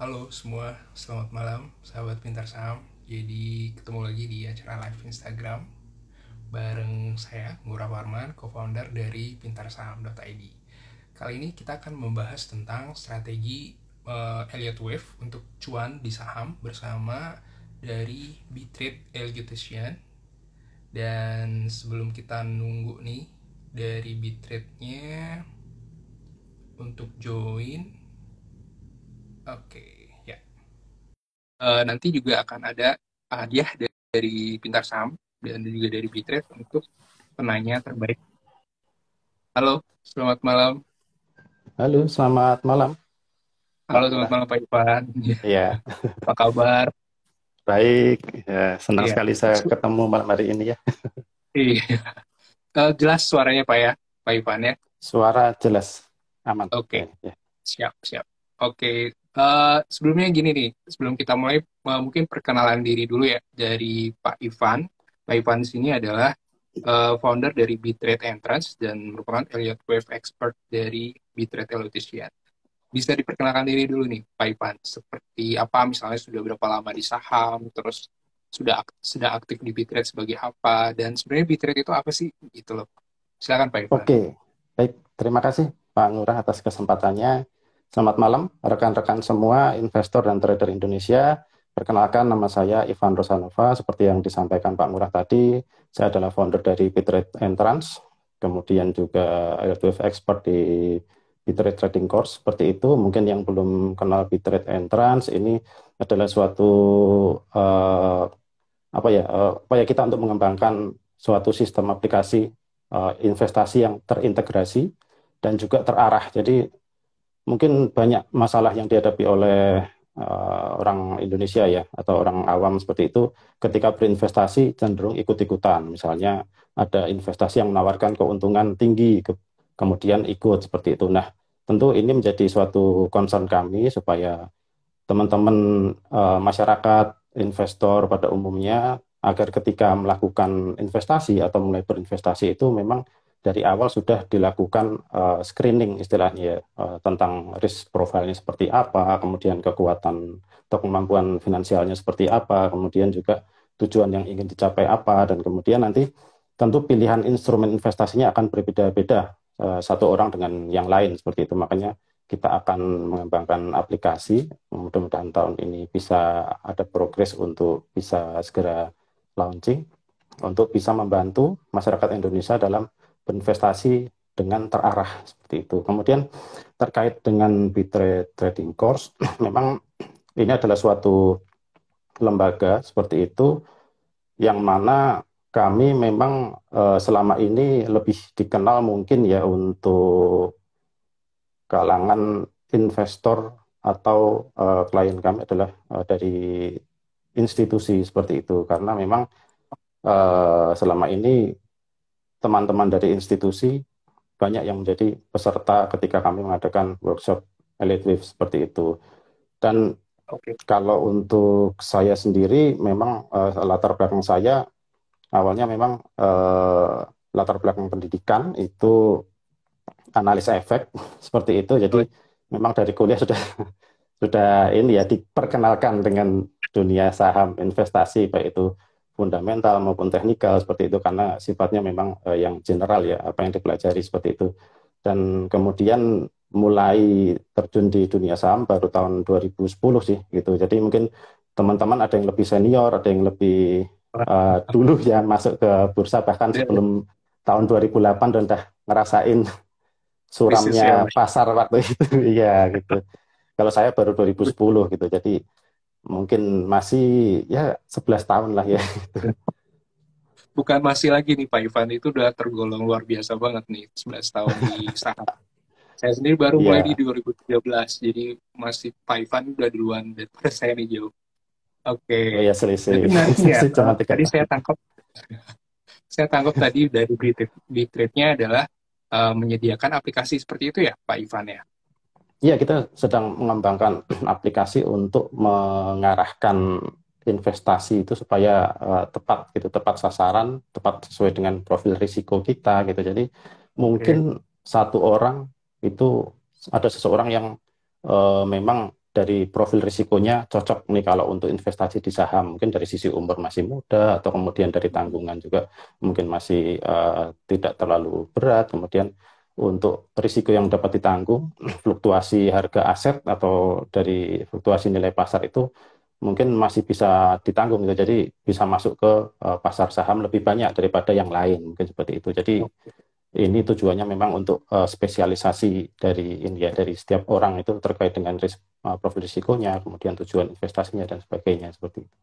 Halo semua, selamat malam sahabat pintar saham. Jadi ketemu lagi di acara live Instagram bareng saya Ngura Warman, co-founder dari pintarsaham.id. Kali ini kita akan membahas tentang strategi uh, Elliott Wave untuk cuan di saham bersama dari Bitrip Elgitician. Dan sebelum kita nunggu nih dari bitrate nya untuk join Oke, ya. Uh, nanti juga akan ada hadiah dari, dari Pintar Saham dan juga dari Bitrate untuk penanya terbaik. Halo, selamat malam. Halo, selamat malam. Halo, selamat malam Pak Ipan. Iya. Apa kabar? Baik, ya, senang ya. sekali saya ketemu malam hari ini ya. Iya. Uh, jelas suaranya Pak ya, Pak Ipan ya? Suara jelas, aman. Oke, okay. Ya, ya. siap, siap. Oke, Uh, sebelumnya gini nih, sebelum kita mulai uh, mungkin perkenalan diri dulu ya dari Pak Ivan. Pak Ivan sini adalah uh, founder dari Bitrate Entrance dan merupakan Elliot Wave expert dari Bitrate Elotician. Bisa diperkenalkan diri dulu nih Pak Ivan, seperti apa misalnya sudah berapa lama di saham, terus sudah sedang aktif di Bitrate sebagai apa dan sebenarnya Bitrate itu apa sih Itu loh. Silakan Pak Ivan. Oke. Okay. Baik, terima kasih Pak Ngurah atas kesempatannya. Selamat malam rekan-rekan semua investor dan trader Indonesia. Perkenalkan nama saya Ivan Rosanova. Seperti yang disampaikan Pak Murah tadi, saya adalah founder dari Bitrate Entrance, kemudian juga l expert di Bitrate Trading Course. Seperti itu, mungkin yang belum kenal Bitrate Entrance ini adalah suatu uh, apa ya uh, upaya kita untuk mengembangkan suatu sistem aplikasi uh, investasi yang terintegrasi dan juga terarah. Jadi mungkin banyak masalah yang dihadapi oleh uh, orang Indonesia ya atau orang awam seperti itu ketika berinvestasi cenderung ikut-ikutan misalnya ada investasi yang menawarkan keuntungan tinggi ke, kemudian ikut seperti itu nah tentu ini menjadi suatu concern kami supaya teman-teman uh, masyarakat investor pada umumnya agar ketika melakukan investasi atau mulai berinvestasi itu memang dari awal sudah dilakukan uh, screening istilahnya uh, tentang risk profilnya seperti apa, kemudian kekuatan atau kemampuan finansialnya seperti apa, kemudian juga tujuan yang ingin dicapai apa, dan kemudian nanti tentu pilihan instrumen investasinya akan berbeda-beda uh, satu orang dengan yang lain seperti itu. Makanya kita akan mengembangkan aplikasi, mudah-mudahan tahun ini bisa ada progres untuk bisa segera launching untuk bisa membantu masyarakat Indonesia dalam berinvestasi dengan terarah seperti itu. Kemudian terkait dengan Bitrate Trading Course, memang ini adalah suatu lembaga seperti itu yang mana kami memang uh, selama ini lebih dikenal mungkin ya untuk kalangan investor atau uh, klien kami adalah uh, dari institusi seperti itu karena memang uh, selama ini teman-teman dari institusi banyak yang menjadi peserta ketika kami mengadakan workshop Elite Wave seperti itu. Dan okay. kalau untuk saya sendiri, memang uh, latar belakang saya awalnya memang uh, latar belakang pendidikan itu analis efek seperti itu. Jadi okay. memang dari kuliah sudah sudah ini ya diperkenalkan dengan dunia saham investasi baik itu fundamental maupun teknikal seperti itu karena sifatnya memang uh, yang general ya apa yang dipelajari seperti itu dan kemudian mulai terjun di dunia saham baru tahun 2010 sih gitu jadi mungkin teman-teman ada yang lebih senior ada yang lebih uh, dulu ya masuk ke bursa bahkan iya. sebelum tahun 2008 dan udah ngerasain suramnya pasar waktu itu ya gitu kalau saya baru 2010 gitu jadi mungkin masih ya 11 tahun lah ya. Gitu. Bukan masih lagi nih Pak Ivan, itu udah tergolong luar biasa banget nih 11 tahun di saham. saya sendiri baru yeah. mulai di 2013, jadi masih Pak Ivan udah duluan daripada saya nih jauh. Oke. Okay. Oh, iya, ya nanti. tadi saya tangkap, saya tangkap tadi dari Bitrate-nya adalah uh, menyediakan aplikasi seperti itu ya Pak Ivan ya? Iya, kita sedang mengembangkan aplikasi untuk mengarahkan investasi itu supaya uh, tepat gitu, tepat sasaran, tepat sesuai dengan profil risiko kita gitu. Jadi mungkin okay. satu orang itu ada seseorang yang uh, memang dari profil risikonya cocok nih kalau untuk investasi di saham mungkin dari sisi umur masih muda atau kemudian dari tanggungan juga mungkin masih uh, tidak terlalu berat kemudian untuk risiko yang dapat ditanggung, fluktuasi harga aset atau dari fluktuasi nilai pasar itu mungkin masih bisa ditanggung gitu. Jadi bisa masuk ke eh, pasar saham lebih banyak daripada yang lain mungkin seperti itu. Jadi ini tujuannya memang untuk eh, spesialisasi dari India ya, dari setiap orang itu terkait dengan risiko eh, profil risikonya, kemudian tujuan investasinya dan sebagainya seperti itu.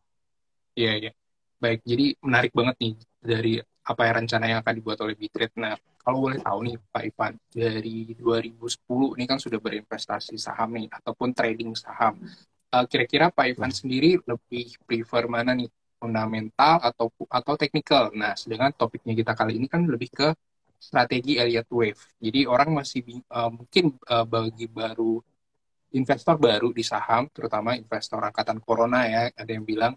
Iya, iya. Baik, jadi menarik banget nih dari apa ya rencana yang akan dibuat oleh Bitrate. Nah, kalau boleh tahu nih Pak Ipan, dari 2010 ini kan sudah berinvestasi saham nih, ataupun trading saham. kira eh, kira-kira Pak Ivan sendiri lebih prefer mana nih? Fundamental atau atau teknikal? Nah, sedangkan topiknya kita kali ini kan lebih ke strategi Elliott Wave. Jadi orang masih uh, mungkin uh, bagi baru investor baru di saham, terutama investor angkatan corona ya, ada yang bilang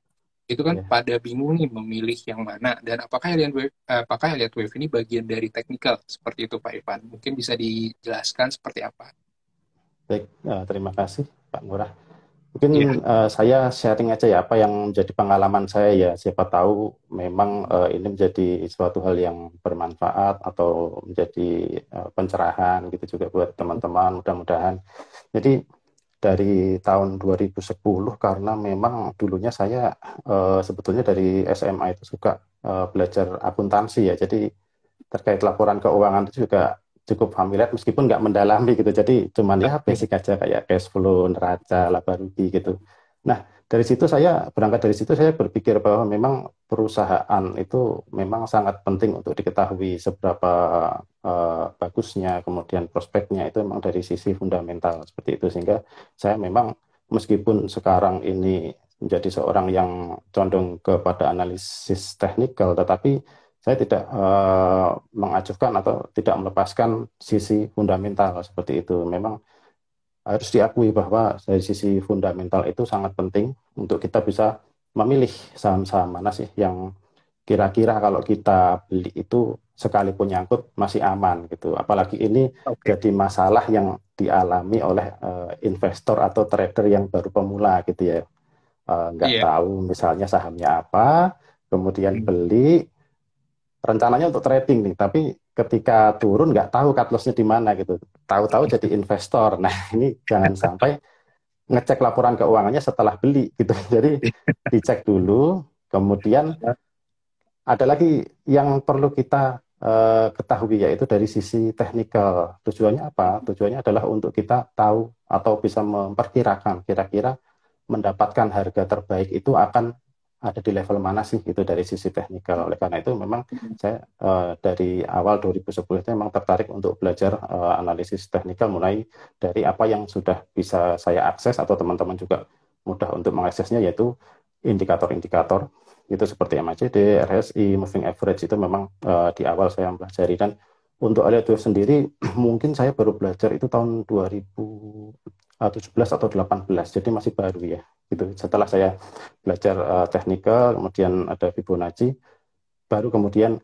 itu kan yeah. pada bingung nih memilih yang mana dan apakah alien wave eh, apakah alien wave ini bagian dari technical seperti itu Pak Ivan mungkin bisa dijelaskan seperti apa baik uh, terima kasih Pak Murah mungkin yeah. Iya. uh, saya sharing aja ya apa yang menjadi pengalaman saya ya siapa tahu memang uh, ini menjadi suatu hal yang bermanfaat atau menjadi uh, pencerahan gitu juga buat teman-teman mudah-mudahan jadi dari tahun 2010 karena memang dulunya saya e, sebetulnya dari SMA itu suka e, eh, belajar akuntansi ya. Jadi terkait laporan keuangan itu juga cukup familiar meskipun nggak mendalami gitu. Jadi cuman ya basic aja kayak cash flow, neraca, laba rugi gitu. Nah, dari situ saya berangkat dari situ saya berpikir bahwa memang perusahaan itu memang sangat penting untuk diketahui seberapa uh, bagusnya kemudian prospeknya itu memang dari sisi fundamental seperti itu sehingga saya memang meskipun sekarang ini menjadi seorang yang condong kepada analisis teknikal tetapi saya tidak uh, eh, mengacuhkan atau tidak melepaskan sisi fundamental seperti itu memang harus diakui bahwa dari sisi fundamental itu sangat penting untuk kita bisa memilih saham-saham mana sih yang kira-kira kalau kita beli itu sekalipun nyangkut masih aman gitu. Apalagi ini okay. jadi masalah yang dialami oleh uh, investor atau trader yang baru pemula gitu ya. Eh, nggak uh, iya. yeah. tahu misalnya sahamnya apa, kemudian hmm. beli rencananya untuk trading nih, tapi ketika turun nggak tahu cut loss-nya di mana gitu tahu-tahu jadi investor. Nah, ini jangan sampai ngecek laporan keuangannya setelah beli gitu. Jadi dicek dulu, kemudian ada lagi yang perlu kita uh, ketahui yaitu dari sisi teknikal. Tujuannya apa? Tujuannya adalah untuk kita tahu atau bisa memperkirakan kira-kira mendapatkan harga terbaik itu akan ada di level mana sih itu dari sisi teknikal. Oleh karena itu memang hmm. saya uh, dari awal 2010 itu memang tertarik untuk belajar uh, analisis teknikal mulai dari apa yang sudah bisa saya akses atau teman-teman juga mudah untuk mengaksesnya yaitu indikator-indikator itu seperti MACD, RSI, moving average itu memang uh, di awal saya mempelajari dan untuk Wave sendiri mungkin saya baru belajar itu tahun 2017 atau 18 jadi masih baru ya gitu setelah saya belajar uh, teknikal kemudian ada Fibonacci baru kemudian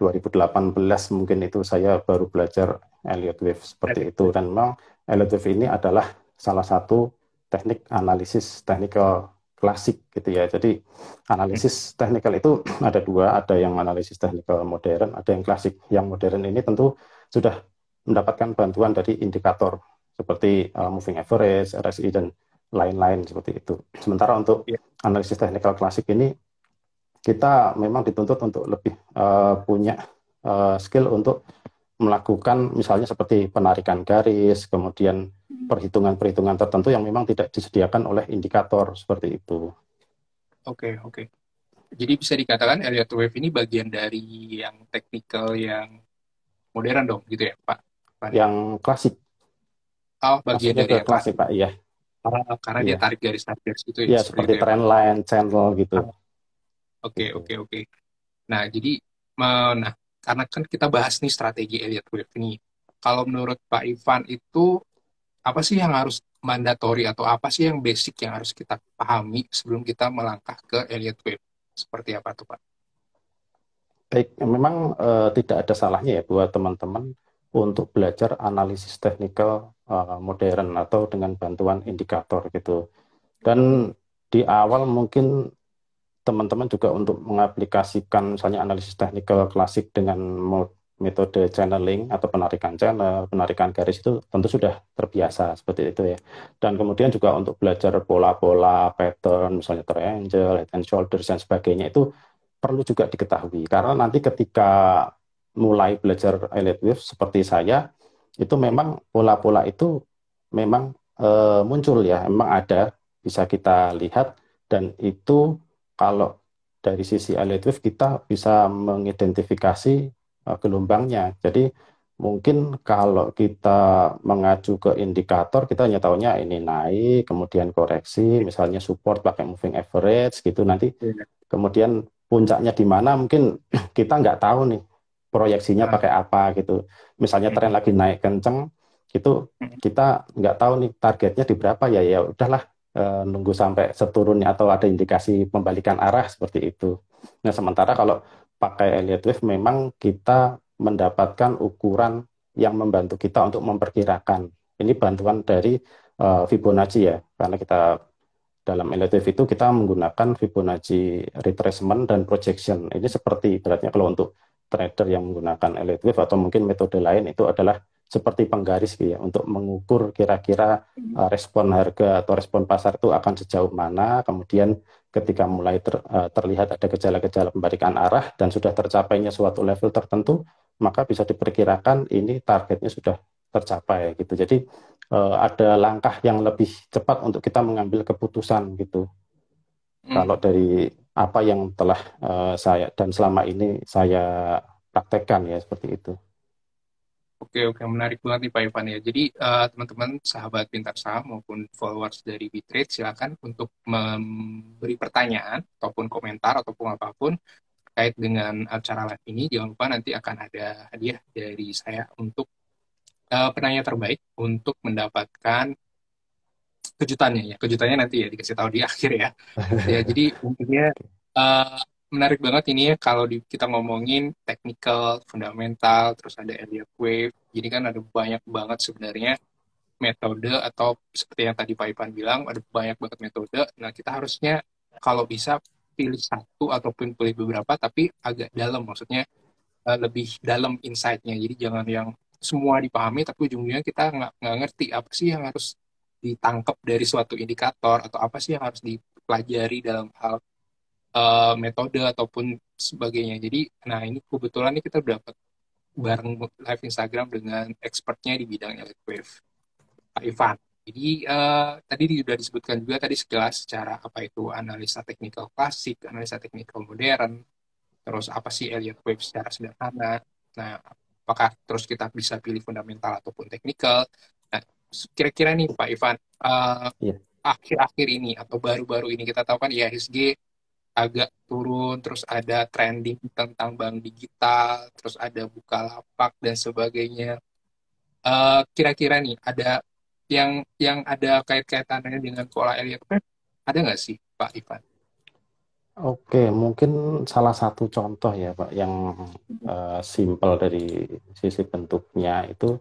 2018 mungkin itu saya baru belajar Elliott Wave seperti itu dan memang Elliott Wave ini adalah salah satu teknik analisis teknikal klasik gitu ya. Jadi analisis teknikal itu ada dua, ada yang analisis teknikal modern, ada yang klasik. Yang modern ini tentu sudah mendapatkan bantuan dari indikator seperti uh, moving average, RSI dan lain-lain seperti itu. Sementara untuk yeah. analisis teknikal klasik ini kita memang dituntut untuk lebih uh, punya uh, skill untuk melakukan misalnya seperti penarikan garis, kemudian hmm. perhitungan-perhitungan tertentu yang memang tidak disediakan oleh indikator seperti itu. Oke, okay, oke. Okay. Jadi bisa dikatakan Elliott Wave ini bagian dari yang teknikal yang modern dong gitu ya Pak? Pak. Yang klasik. Oh, bagian Maksudnya dari yang klasik, klasik Pak, iya karena yeah. dia iya. tarik garis garis gitu ya. Yeah, seperti, seperti trendline, channel gitu. Ah. Oke, gitu. oke, oke. Nah, jadi nah karena kan kita bahas nih strategi Elliot Wave ini. Kalau menurut Pak Ivan itu apa sih yang harus mandatory atau apa sih yang basic yang harus kita pahami sebelum kita melangkah ke Elliot Wave? Seperti apa tuh, Pak? Baik, memang uh, tidak ada salahnya ya buat teman-teman untuk belajar analisis teknikal uh, modern atau dengan bantuan indikator gitu. Dan di awal mungkin teman-teman juga untuk mengaplikasikan misalnya analisis teknikal klasik dengan metode channeling atau penarikan channel, penarikan garis itu tentu sudah terbiasa seperti itu ya. Dan kemudian juga untuk belajar pola-pola, pattern, misalnya triangle, head and shoulders dan sebagainya itu perlu juga diketahui karena nanti ketika mulai belajar Elliott Wave seperti saya itu memang pola-pola itu memang e, muncul ya memang ada bisa kita lihat dan itu kalau dari sisi Elliott Wave kita bisa mengidentifikasi e, gelombangnya jadi mungkin kalau kita mengacu ke indikator kita hanya tahunya ini naik kemudian koreksi misalnya support pakai moving average gitu nanti iya. kemudian puncaknya di mana mungkin kita nggak tahu nih proyeksinya nah. pakai apa gitu. Misalnya tren hmm. lagi naik kenceng, itu hmm. kita nggak tahu nih targetnya di berapa ya ya udahlah e, nunggu sampai seturunnya atau ada indikasi pembalikan arah seperti itu. Nah sementara kalau pakai Elliott Wave memang kita mendapatkan ukuran yang membantu kita untuk memperkirakan. Ini bantuan dari e, Fibonacci ya karena kita dalam Elliott Wave itu kita menggunakan Fibonacci retracement dan projection. Ini seperti beratnya kalau untuk trader yang menggunakan elite wave atau mungkin metode lain itu adalah seperti penggaris gitu ya untuk mengukur kira-kira hmm. eh, respon harga atau respon pasar itu akan sejauh mana kemudian ketika mulai ter, eh, terlihat ada gejala-gejala pembalikan arah dan sudah tercapainya suatu level tertentu maka bisa diperkirakan ini targetnya sudah tercapai gitu jadi eh, ada langkah yang lebih cepat untuk kita mengambil keputusan gitu hmm. kalau dari apa yang telah uh, saya dan selama ini saya praktekkan ya seperti itu. Oke oke menarik banget nih Pak Ivan ya. Jadi uh, teman-teman sahabat pintar saham maupun followers dari Bitrate silakan untuk memberi pertanyaan ataupun komentar ataupun apapun terkait dengan acara live ini. Jangan lupa nanti akan ada hadiah dari saya untuk uh, penanya terbaik untuk mendapatkan kejutannya ya kejutannya nanti ya dikasih tahu di akhir ya ya jadi intinya uh, menarik banget ini ya kalau di, kita ngomongin technical fundamental terus ada area wave jadi kan ada banyak banget sebenarnya metode atau seperti yang tadi Pak Ipan bilang ada banyak banget metode nah kita harusnya kalau bisa pilih satu ataupun pilih beberapa tapi agak dalam maksudnya eh, lebih dalam insight-nya jadi jangan yang semua dipahami tapi ujungnya kita nggak ngerti apa sih yang harus ditangkap dari suatu indikator atau apa sih yang harus dipelajari dalam hal uh, metode ataupun sebagainya. Jadi, nah ini kebetulan nih kita dapat bareng live Instagram dengan expertnya di bidang electwave, Pak Ivan. Jadi uh, tadi sudah disebutkan juga tadi sekilas secara apa itu analisa teknikal klasik, analisa teknikal modern, terus apa sih Elliott Wave secara sederhana. Nah, apakah terus kita bisa pilih fundamental ataupun teknikal, kira-kira nih Pak Ivan uh, eh, yeah. akhir-akhir ini atau baru-baru ini kita tahu kan IHSG agak turun terus ada trending tentang bank digital terus ada buka lapak dan sebagainya kira eh, kira-kira nih ada yang yang ada kait-kaitannya dengan pola Elliott ada nggak sih Pak Ivan? Oke, mungkin salah satu contoh ya Pak yang uh, hmm. eh, simpel dari sisi bentuknya itu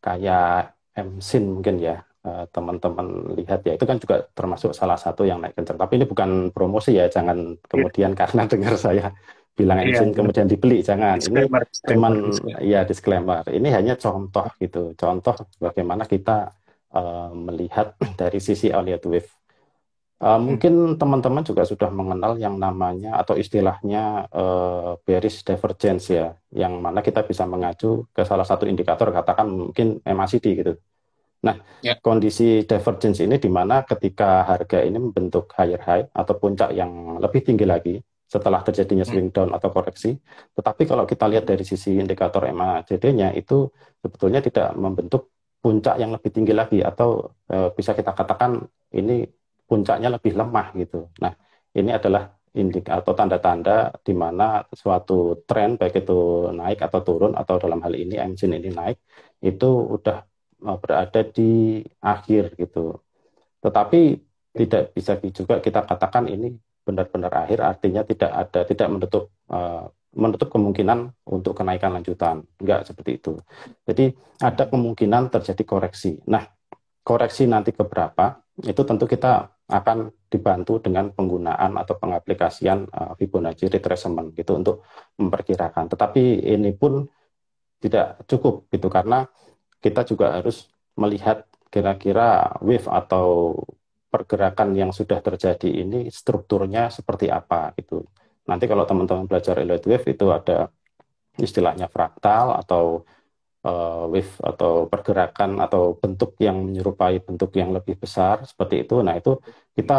kayak MSIN mungkin ya eh, teman-teman lihat ya itu kan juga termasuk salah satu yang naik kencang tapi ini bukan promosi ya jangan kemudian yeah. karena dengar saya bilang yeah. MSIN kemudian dibeli jangan disclaimer, ini cuman disclaimer. ya disclaimer ini hanya contoh gitu contoh bagaimana kita uh, melihat dari sisi Elliott Wave Eh, hmm. Mungkin teman-teman juga sudah mengenal yang namanya atau istilahnya uh, bearish divergence ya, yang mana kita bisa mengacu ke salah satu indikator katakan mungkin MACD gitu. Nah, yeah. kondisi divergence ini di mana ketika harga ini membentuk higher high atau puncak yang lebih tinggi lagi setelah terjadinya hmm. swing down atau koreksi. Tetapi kalau kita lihat dari sisi indikator MACD-nya itu sebetulnya tidak membentuk puncak yang lebih tinggi lagi atau eh, bisa kita katakan ini puncaknya lebih lemah gitu. Nah, ini adalah indikator atau tanda-tanda di mana suatu tren baik itu naik atau turun atau dalam hal ini engine ini naik itu udah eh, berada di akhir gitu. Tetapi tidak bisa juga kita katakan ini benar-benar akhir artinya tidak ada tidak menutup eh, menutup kemungkinan untuk kenaikan lanjutan. Enggak seperti itu. Jadi ada kemungkinan terjadi koreksi. Nah, koreksi nanti ke berapa itu tentu kita akan dibantu dengan penggunaan atau pengaplikasian uh, Fibonacci retracement gitu untuk memperkirakan. Tetapi ini pun tidak cukup gitu karena kita juga harus melihat kira-kira wave atau pergerakan yang sudah terjadi ini strukturnya seperti apa itu. Nanti kalau teman-teman belajar Elliott wave itu ada istilahnya fraktal atau uh, wave atau pergerakan atau bentuk yang menyerupai bentuk yang lebih besar seperti itu. Nah itu kita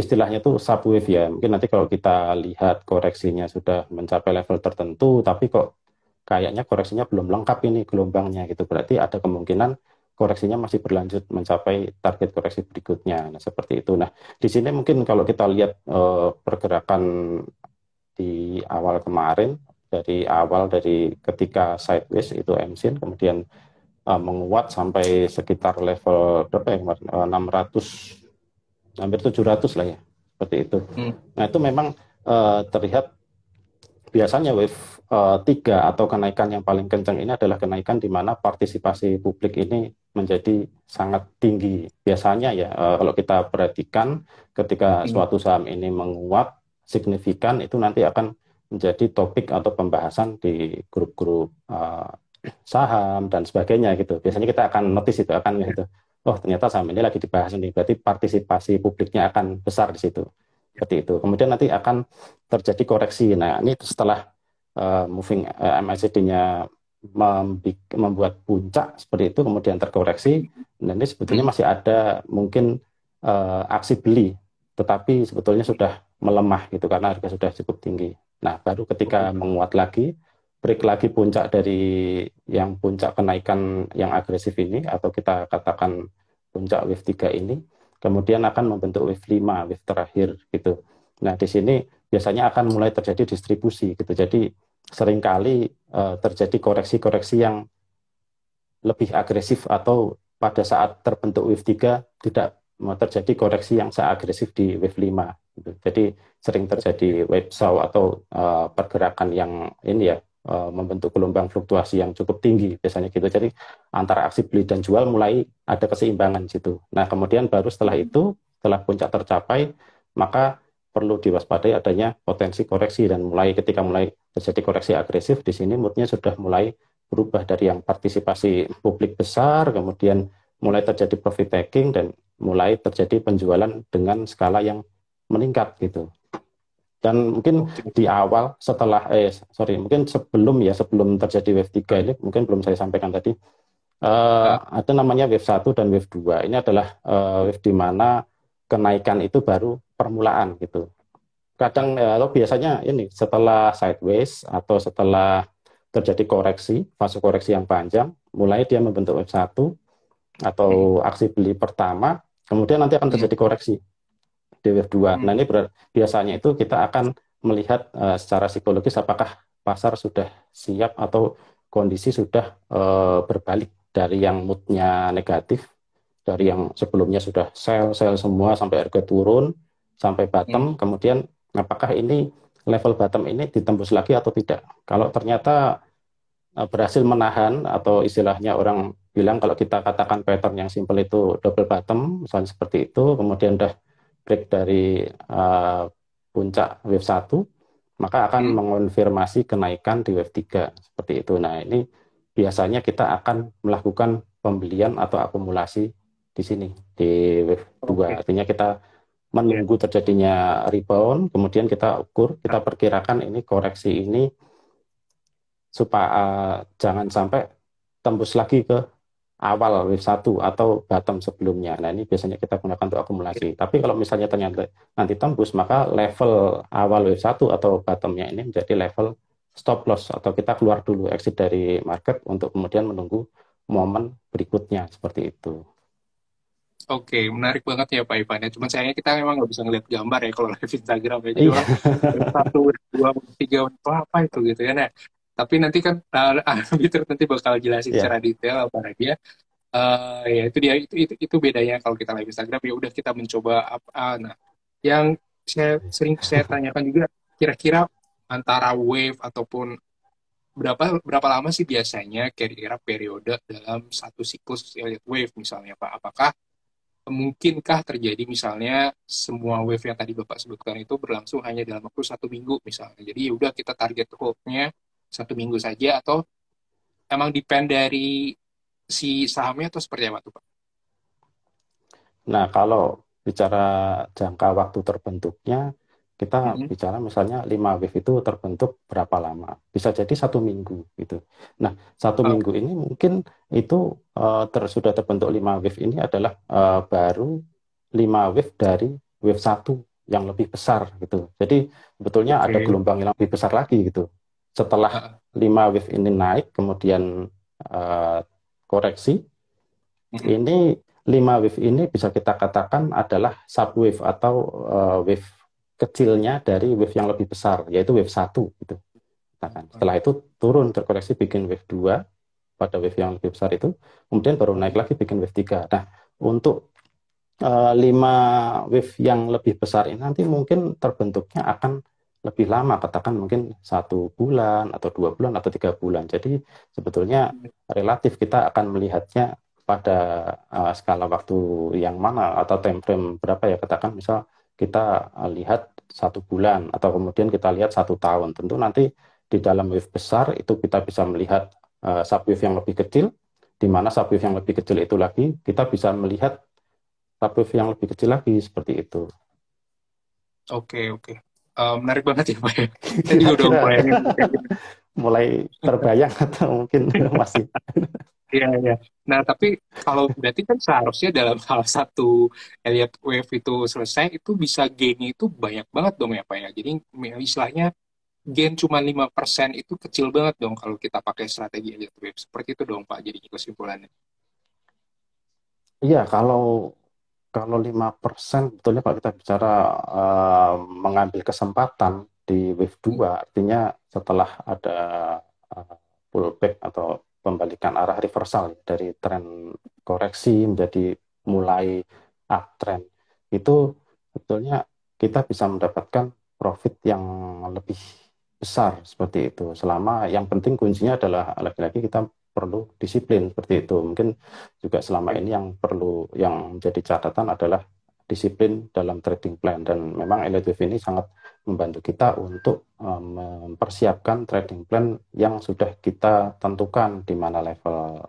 istilahnya itu sub wave ya. Mungkin nanti kalau kita lihat koreksinya sudah mencapai level tertentu, tapi kok kayaknya koreksinya belum lengkap ini gelombangnya gitu. Berarti ada kemungkinan koreksinya masih berlanjut mencapai target koreksi berikutnya. Nah, seperti itu. Nah, di sini mungkin kalau kita lihat uh, pergerakan di awal kemarin dari awal dari ketika sideways itu MSIN kemudian uh, menguat sampai sekitar level berapa ya 600 uh, hampir 700 lah ya seperti itu. Hmm. Nah itu memang uh, terlihat biasanya wave uh, 3 atau kenaikan yang paling kencang ini adalah kenaikan di mana partisipasi publik ini menjadi sangat tinggi. Biasanya ya uh, kalau kita perhatikan ketika hmm. suatu saham ini menguat signifikan itu nanti akan menjadi topik atau pembahasan di grup-grup uh, saham dan sebagainya gitu. Biasanya kita akan notice itu akan gitu. Oh, ternyata saham ini lagi dibahas ini. Berarti partisipasi publiknya akan besar di situ. Seperti itu. Kemudian nanti akan terjadi koreksi. Nah, ini setelah uh, moving uh, eh, MACD-nya membuat puncak seperti itu kemudian terkoreksi Nah ini sebetulnya masih ada mungkin uh, aksi beli tetapi sebetulnya sudah melemah gitu karena harga sudah cukup tinggi Nah, baru ketika menguat lagi, break lagi puncak dari yang puncak kenaikan yang agresif ini, atau kita katakan puncak wave 3 ini, kemudian akan membentuk wave 5, wave terakhir gitu. Nah, di sini biasanya akan mulai terjadi distribusi gitu. Jadi seringkali uh, terjadi koreksi-koreksi yang lebih agresif atau pada saat terbentuk wave 3 tidak terjadi koreksi yang sangat agresif di wave 5 gitu. Jadi sering terjadi wave saw atau uh, pergerakan yang ini ya uh, membentuk gelombang fluktuasi yang cukup tinggi biasanya gitu. Jadi antara aksi beli dan jual mulai ada keseimbangan situ. Nah, kemudian baru setelah itu setelah puncak tercapai maka perlu diwaspadai adanya potensi koreksi dan mulai ketika mulai terjadi koreksi agresif di sini moodnya sudah mulai berubah dari yang partisipasi publik besar kemudian mulai terjadi profit taking dan mulai terjadi penjualan dengan skala yang meningkat gitu. Dan mungkin di awal setelah eh sorry mungkin sebelum ya sebelum terjadi wave 3 ini mungkin belum saya sampaikan tadi uh, ada namanya wave 1 dan wave 2. Ini adalah uh, wave di mana kenaikan itu baru permulaan gitu. Kadang eh, atau uh, biasanya ini setelah sideways atau setelah terjadi koreksi, fase koreksi yang panjang, mulai dia membentuk wave 1 atau aksi beli pertama Kemudian nanti akan iya. terjadi koreksi di wave 2. Hmm. Nah, ini ber, biasanya itu kita akan melihat uh, secara psikologis apakah pasar sudah siap atau kondisi sudah uh, berbalik dari yang moodnya negatif, dari yang sebelumnya sudah sell, sell semua sampai harga turun, sampai bottom, hmm. kemudian apakah ini level bottom ini ditembus lagi atau tidak. Kalau ternyata uh, berhasil menahan atau istilahnya orang bilang kalau kita katakan pattern yang simple itu double bottom, misalnya seperti itu, kemudian udah break dari uh, puncak wave 1, maka akan hmm. mengonfirmasi kenaikan di wave 3, seperti itu. Nah, ini biasanya kita akan melakukan pembelian atau akumulasi di sini, di wave 2. Okay. Artinya kita menunggu terjadinya rebound, kemudian kita ukur, kita ah. perkirakan ini koreksi ini supaya uh, jangan sampai tembus lagi ke awal wave 1 atau bottom sebelumnya. Nah, ini biasanya kita gunakan untuk akumulasi. Tapi kalau misalnya ternyata nanti tembus, maka level awal wave 1 atau bottomnya ini menjadi level stop loss atau kita keluar dulu exit dari market untuk kemudian menunggu momen berikutnya seperti itu. Oke, menarik banget ya Pak Ivan ya. Cuman sayangnya kita memang nggak bisa ngeliat gambar ya kalau live Instagram ya. Jadi iya. satu, dua, tiga, apa, apa itu gitu ya. Nah, tapi nanti kan arbiter nah, ah, gitu, nanti bakal jelasin yeah. secara detail apa dia uh, ya itu dia itu, itu itu bedanya kalau kita live Instagram ya udah kita mencoba apa uh, nah yang saya sering saya tanyakan juga kira-kira antara wave ataupun berapa berapa lama sih biasanya kira-kira periode dalam satu siklus wave misalnya Pak apakah mungkinkah terjadi misalnya semua wave yang tadi Bapak sebutkan itu berlangsung hanya dalam waktu satu minggu misalnya. Jadi ya udah kita target hold nya satu minggu saja atau emang depend dari si sahamnya atau seperti apa tuh Pak? Nah kalau bicara jangka waktu terbentuknya kita mm-hmm. bicara misalnya 5 wave itu terbentuk berapa lama bisa jadi satu minggu gitu nah satu okay. minggu ini mungkin itu uh, ter, sudah terbentuk 5 wave ini adalah uh, baru 5 wave dari wave satu yang lebih besar gitu jadi sebetulnya okay. ada gelombang yang lebih besar lagi gitu setelah lima wave ini naik kemudian uh, koreksi ini lima wave ini bisa kita katakan adalah sub wave atau uh, wave kecilnya dari wave yang lebih besar yaitu wave satu. gitu. Nah, kan, setelah itu turun terkoreksi bikin wave 2 pada wave yang lebih besar itu, kemudian baru naik lagi bikin wave 3. Nah, untuk uh, lima wave yang lebih besar ini nanti mungkin terbentuknya akan lebih lama katakan mungkin satu bulan atau dua bulan atau tiga bulan jadi sebetulnya relatif kita akan melihatnya pada uh, skala waktu yang mana atau time frame berapa ya katakan misal kita eh, lihat satu bulan atau kemudian kita lihat satu tahun tentu nanti di dalam wave besar itu kita bisa melihat uh, eh, wave yang lebih kecil di mana sub wave yang lebih kecil itu lagi kita bisa melihat sub wave yang lebih kecil lagi seperti itu oke okay, oke okay uh, menarik banget ya Pak. Saya juga udah mulai mulai terbayang atau mungkin masih. Iya iya. Nah tapi kalau berarti kan seharusnya dalam hal satu Elliot Wave itu selesai itu bisa gainnya itu banyak banget dong ya Pak ya. Jadi istilahnya gain cuma 5% itu kecil banget dong kalau kita pakai strategi Elliot Wave. Seperti itu dong Pak Jadi kesimpulannya. Iya kalau kalau 5% betulnya Pak kita bicara uh, mengambil kesempatan di wave 2 artinya setelah ada uh, pullback atau pembalikan arah reversal ya dari tren koreksi menjadi mulai uptrend itu betulnya kita bisa mendapatkan profit yang lebih besar seperti itu selama yang penting kuncinya adalah lagi-lagi kita perlu disiplin seperti itu. Mungkin juga selama ini yang perlu yang menjadi catatan adalah disiplin dalam trading plan dan memang LTV ini sangat membantu kita untuk eh, mempersiapkan trading plan yang sudah kita tentukan di mana level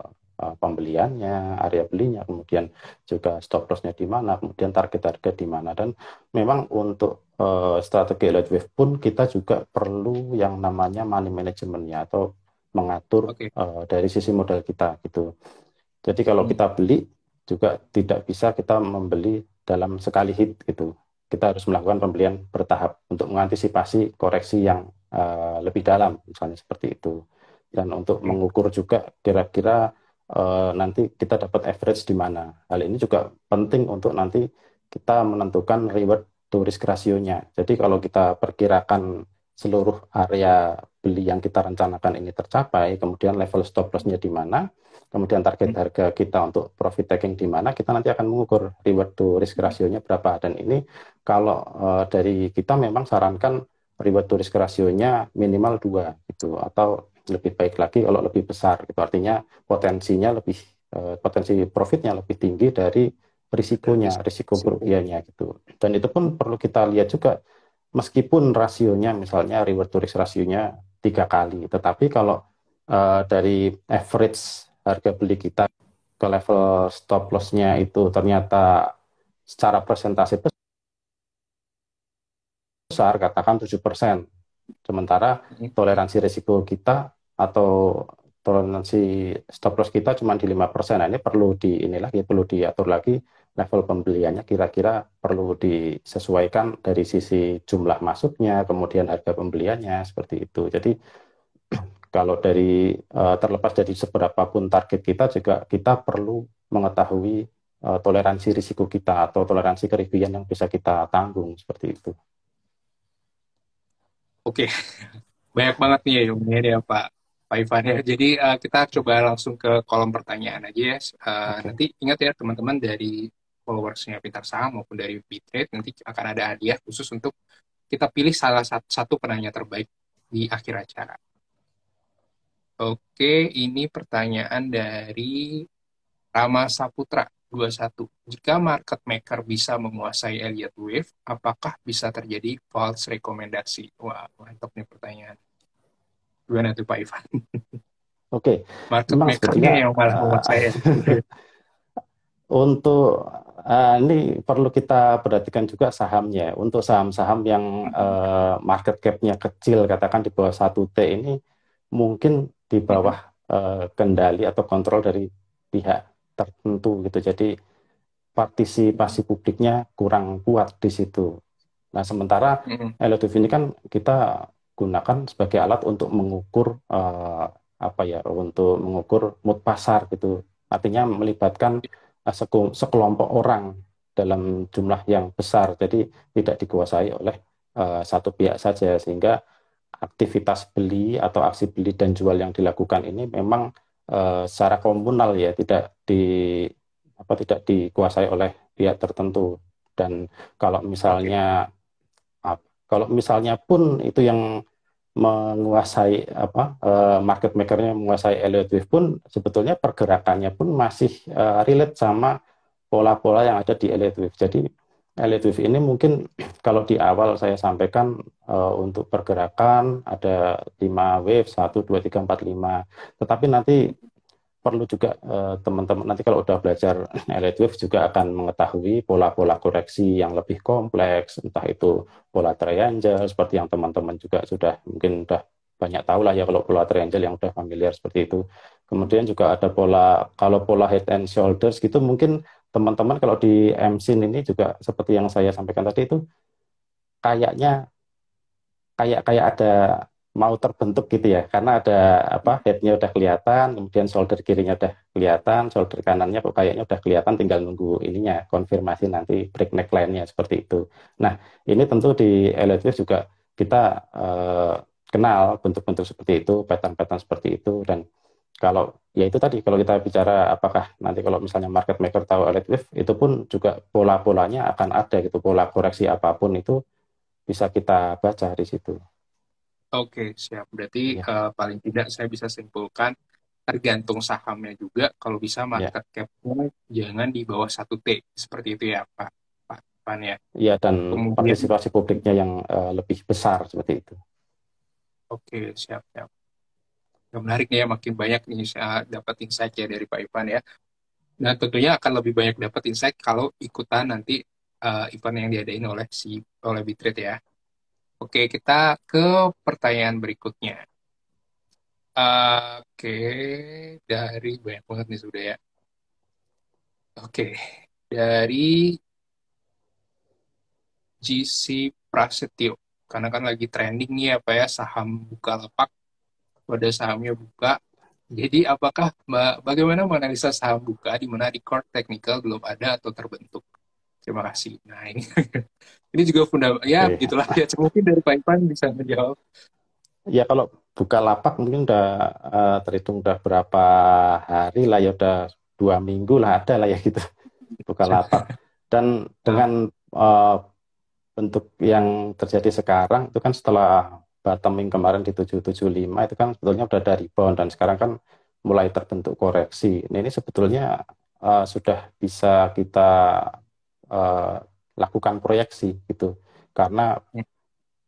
eh, pembeliannya, area belinya, kemudian juga stop lossnya di mana, kemudian target harga di mana dan memang untuk eh, strategi strategi Wave pun kita juga perlu yang namanya money managementnya atau mengatur okay. uh, eh, dari sisi modal kita gitu. Jadi kalau hmm. kita beli juga tidak bisa kita membeli dalam sekali hit gitu. Kita harus melakukan pembelian bertahap untuk mengantisipasi koreksi yang uh, lebih dalam misalnya seperti itu. Dan untuk hmm. mengukur juga kira-kira uh, nanti kita dapat average di mana. Hal ini juga penting untuk nanti kita menentukan reward to risk rasionya. Jadi kalau kita perkirakan seluruh area beli yang kita rencanakan ini tercapai, kemudian level stop loss-nya di mana, kemudian target hmm. harga kita untuk profit taking di mana, kita nanti akan mengukur reward to risk hmm. rasionya berapa. Dan ini kalau uh, dari kita memang sarankan reward to risk rasionya minimal dua gitu atau lebih baik lagi kalau lebih besar gitu. Artinya potensinya lebih uh, potensi profitnya lebih tinggi dari risikonya, risiko kerugiannya gitu. Dan itu pun perlu kita lihat juga meskipun rasionya misalnya reward to risk rasionya tiga kali. Tetapi kalau uh, dari average harga beli kita ke level stop loss-nya itu ternyata secara persentase besar, katakan 7%. Sementara hmm. toleransi risiko kita atau toleransi stop loss kita cuma di lima persen. Nah, ini perlu di inilah, ya perlu diatur lagi level pembeliannya kira-kira perlu disesuaikan dari sisi jumlah masuknya, kemudian harga pembeliannya seperti itu. Jadi kalau dari eh, terlepas dari seberapa pun target kita juga kita perlu mengetahui eh, toleransi risiko kita atau toleransi kerugian yang bisa kita tanggung seperti itu. Oke, banyak banget nih ya ini ya Pak Pak Ivan ya. Jadi uh, kita coba langsung ke kolom pertanyaan aja ya. Uh, okay. Nanti ingat ya teman-teman dari followersnya Pintar Saham maupun dari Bitrate nanti akan ada hadiah khusus untuk kita pilih salah satu, penanya terbaik di akhir acara. Oke, ini pertanyaan dari Rama Saputra 21. Jika market maker bisa menguasai Elliott Wave, apakah bisa terjadi false rekomendasi? Wah, mantap nih pertanyaan. Gimana tuh Pak Ivan? Oke. Okay. Market Memang makernya yang malah eh, menguasai. untuk uh, ini perlu kita perhatikan juga sahamnya. Untuk saham-saham yang uh, market cap-nya kecil, katakan di bawah 1T ini mungkin di bawah uh, kendali atau kontrol dari pihak tertentu gitu. Jadi partisipasi publiknya kurang kuat di situ. Nah, sementara hmm. LTV ini kan kita gunakan sebagai alat untuk mengukur uh, apa ya, untuk mengukur mood pasar gitu. Artinya melibatkan Eh, sekelompok orang dalam jumlah yang besar jadi tidak dikuasai oleh uh, satu pihak saja sehingga aktivitas beli atau aksi beli dan jual yang dilakukan ini memang uh, secara komunal ya tidak di apa tidak dikuasai oleh pihak tertentu dan kalau misalnya okay. Ah, kalau misalnya pun itu yang menguasai apa uh, market makernya menguasai Elliott Wave pun sebetulnya pergerakannya pun masih uh, relate sama pola-pola yang ada di Elliott Wave. Jadi Elliott Wave ini mungkin kalau di awal saya sampaikan uh, untuk pergerakan ada 5 wave 1 2 3 4 5. Tetapi nanti perlu juga eh, teman-teman uh, nanti kalau udah belajar Elliott Wave juga akan mengetahui pola-pola koreksi yang lebih kompleks, entah itu pola triangle seperti yang teman-teman juga sudah mungkin udah banyak tahu lah ya kalau pola triangle yang udah familiar seperti itu. Kemudian juga ada pola kalau pola head and shoulders gitu mungkin teman-teman kalau di MC ini juga seperti yang saya sampaikan tadi itu kayaknya kayak kayak ada mau terbentuk gitu ya karena ada apa headnya udah kelihatan kemudian solder kirinya udah kelihatan solder kanannya kok kayaknya udah kelihatan tinggal nunggu ininya konfirmasi nanti break neckline-nya seperti itu nah ini tentu di LHV juga kita eh, kenal bentuk-bentuk seperti itu pattern-pattern seperti itu dan kalau ya itu tadi kalau kita bicara apakah nanti kalau misalnya market maker tahu Wave itu pun juga pola-polanya akan ada gitu pola koreksi apapun itu bisa kita baca di situ. Oke, okay, siap. Berarti ya. uh, paling tidak saya bisa simpulkan tergantung sahamnya juga. Kalau bisa iya. market ya. cap-nya jangan di bawah 1T. Seperti itu ya, Pak. Pak Pan ya. Iya, dan Kemudian, partisipasi publiknya yang uh, lebih besar seperti itu. Oke, okay, siap, siap. Yang menarik nih ya, makin banyak nih saya dapat insight ya dari Pak Ivan ya. Nah, tentunya akan lebih banyak dapat insight kalau ikutan nanti uh, event yang diadain oleh si oleh Bitrate ya. Oke, kita ke pertanyaan berikutnya. Uh, Oke, okay. dari banyak banget nih sudah ya. Oke, okay. dari GC Prasetyo. Karena kan lagi trending nih apa ya saham buka Bukalapak pada sahamnya buka. Jadi apakah bagaimana menganalisa saham buka di mana record technical belum ada atau terbentuk? terima kasih. Nah ini, ini juga fundamental. Ya, yeah. Iya. Ya, mungkin dari Pak Ipan bisa menjawab. Ya kalau buka lapak mungkin udah uh, terhitung udah berapa hari lah ya udah dua minggu lah ada lah ya gitu buka lapak. Dan dengan uh, bentuk yang terjadi sekarang itu kan setelah bottoming kemarin di 775 itu kan sebetulnya udah ada rebound dan sekarang kan mulai terbentuk koreksi. Nah, ini sebetulnya uh, sudah bisa kita Eh, lakukan proyeksi gitu karena ya.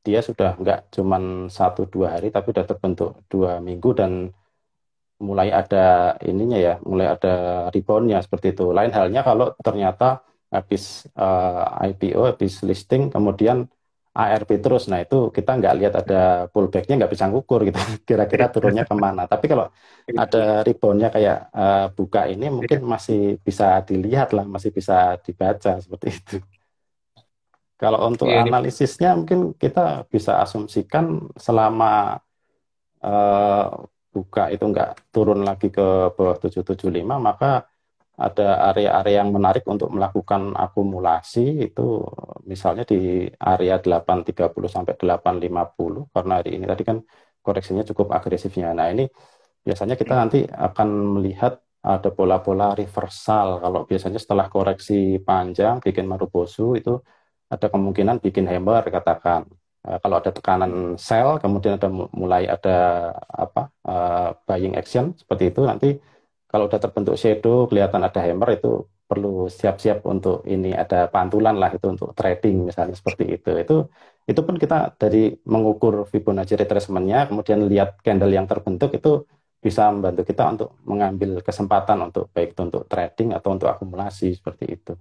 dia sudah nggak cuma satu dua hari tapi sudah terbentuk dua minggu dan mulai ada ininya ya mulai ada reboundnya seperti itu lain halnya kalau ternyata habis uh, eh, IPO habis listing kemudian ARP terus. Nah itu kita nggak lihat ada pullbacknya nggak bisa ngukur gitu. Kira-kira turunnya kemana. Tapi kalau ada reboundnya kayak uh, buka ini mungkin iya. masih bisa dilihat lah, masih bisa dibaca seperti itu. Kalau untuk ya, analisisnya ini. mungkin kita bisa asumsikan selama uh, buka itu nggak turun lagi ke bawah 775 maka ada area-area yang menarik untuk melakukan akumulasi itu misalnya di area 830 sampai 850 karena hari ini tadi kan koreksinya cukup agresifnya. Nah, ini biasanya kita hmm. nanti akan melihat ada pola-pola reversal. Kalau biasanya setelah koreksi panjang bikin marubosu itu ada kemungkinan bikin hammer katakan. Nah, kalau ada tekanan sell kemudian ada mulai ada apa eh, buying action seperti itu nanti kalau udah terbentuk shadow kelihatan ada hammer itu perlu siap-siap untuk ini ada pantulan lah itu untuk trading misalnya seperti itu itu itu pun kita dari mengukur Fibonacci retracementnya kemudian lihat candle yang terbentuk itu bisa membantu kita untuk mengambil kesempatan untuk baik itu untuk trading atau untuk akumulasi seperti itu.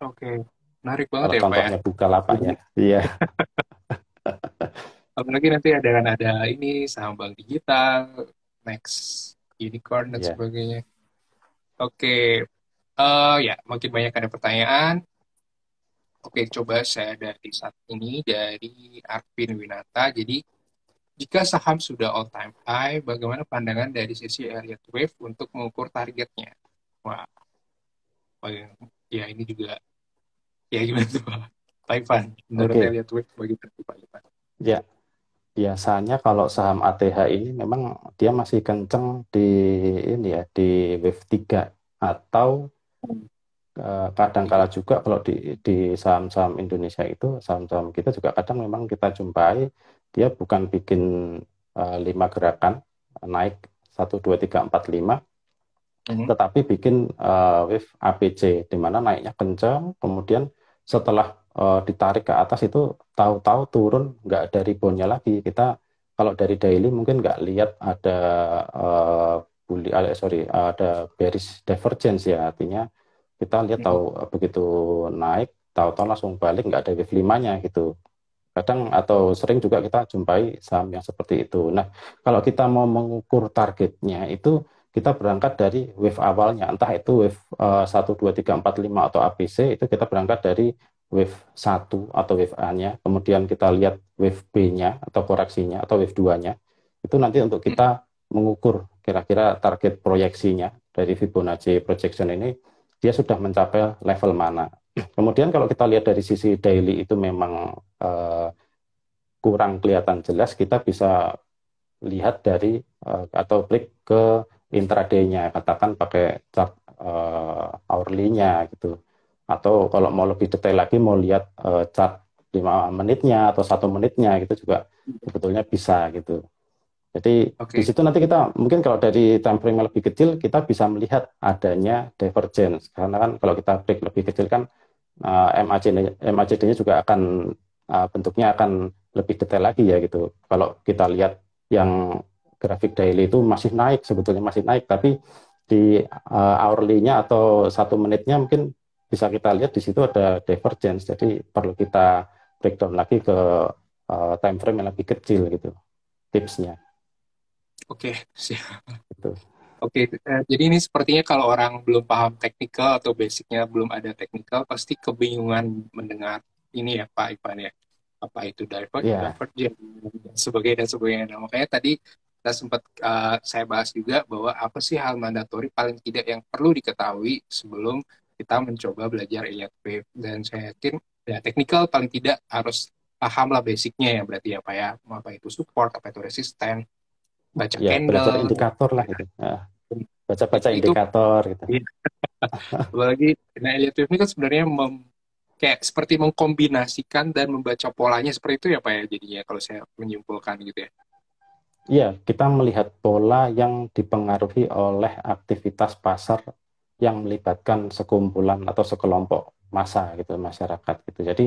Oke, menarik banget Kalau ya contohnya Pak. Ya. Contohnya buka lapaknya, iya. Apalagi nanti ada kan ada ini saham bank digital, next unicorn dan yeah. sebagainya. Oke, okay. uh, eh, ya makin banyak ada pertanyaan. Oke, okay, coba saya dari saat ini dari Arvin Winata. Jadi jika saham sudah all time high, bagaimana pandangan dari sisi area wave untuk mengukur targetnya? Wah, oh, ya. ya ini juga ya gimana tuh Pak Ivan menurut okay. Elliot Wave bagi Pak Ivan? Ya, biasanya kalau saham ATH ini memang dia masih kenceng di ini ya di wave 3 atau eh, kadang kala juga kalau di di saham-saham Indonesia itu saham-saham kita juga kadang memang kita jumpai dia bukan bikin eh, lima gerakan naik satu dua tiga empat lima mhm. tetapi bikin uh, wave ABC di mana naiknya kencang kemudian setelah uh, ditarik ke atas itu tahu-tahu turun nggak dari reboundnya lagi kita kalau dari daily mungkin nggak lihat ada uh, bully uh, sorry ada bearish divergence ya artinya kita lihat iya. tahu hmm. begitu naik tahu-tahu langsung balik nggak ada wave limanya gitu kadang atau sering juga kita jumpai saham yang seperti itu. Nah, kalau kita mau mengukur targetnya itu kita berangkat dari wave awalnya, entah itu wave uh, 1, 2, 3, 4, 5 atau ABC, itu kita berangkat dari wave 1 atau wave A-nya, kemudian kita lihat wave B-nya atau koreksinya atau wave 2-nya, itu nanti untuk kita mengukur kira-kira target proyeksinya dari Fibonacci projection ini, dia sudah mencapai level mana. Kemudian kalau kita lihat dari sisi daily itu memang eh, kurang kelihatan jelas, kita bisa lihat dari eh, atau klik ke intraday-nya, katakan pakai chart eh, hourly-nya gitu atau kalau mau lebih detail lagi mau lihat uh, chart lima menitnya atau satu menitnya gitu juga sebetulnya bisa gitu. Jadi okay. di situ nanti kita mungkin kalau dari time frame yang lebih kecil kita bisa melihat adanya divergence karena kan kalau kita break lebih kecil kan uh, eh, MACD MACD-nya juga akan uh, bentuknya akan lebih detail lagi ya gitu. Kalau kita lihat yang grafik daily itu masih naik sebetulnya masih naik tapi di uh, hourly-nya atau satu menitnya mungkin bisa kita lihat di situ ada divergence. Jadi perlu kita breakdown lagi ke uh, time frame yang lebih kecil gitu tipsnya. Oke, okay, siap. Gitu. Oke, okay, uh, eh, jadi ini sepertinya kalau orang belum paham technical atau basicnya belum ada technical pasti kebingungan mendengar ini ya Pak Ivan ya. Apa itu divergence yeah. divergence dan sebagainya, dan sebagainya. Nah, makanya tadi kita sempat uh, saya bahas juga bahwa apa sih hal mandatori paling tidak yang perlu diketahui sebelum kita mencoba belajar Elliott Wave dan saya yakin ya teknikal paling tidak harus paham lah basicnya ya berarti ya pak ya apa itu support apa itu resisten baca ya, candle baca indikator lah gitu nah, iya. baca baca itu, indikator gitu ya. apalagi nah Elliott Wave ini kan sebenarnya mem, kayak seperti mengkombinasikan dan membaca polanya seperti itu ya pak ya jadinya kalau saya menyimpulkan gitu ya Iya, kita melihat pola yang dipengaruhi oleh aktivitas pasar yang melibatkan sekumpulan atau sekelompok massa gitu masyarakat gitu. Jadi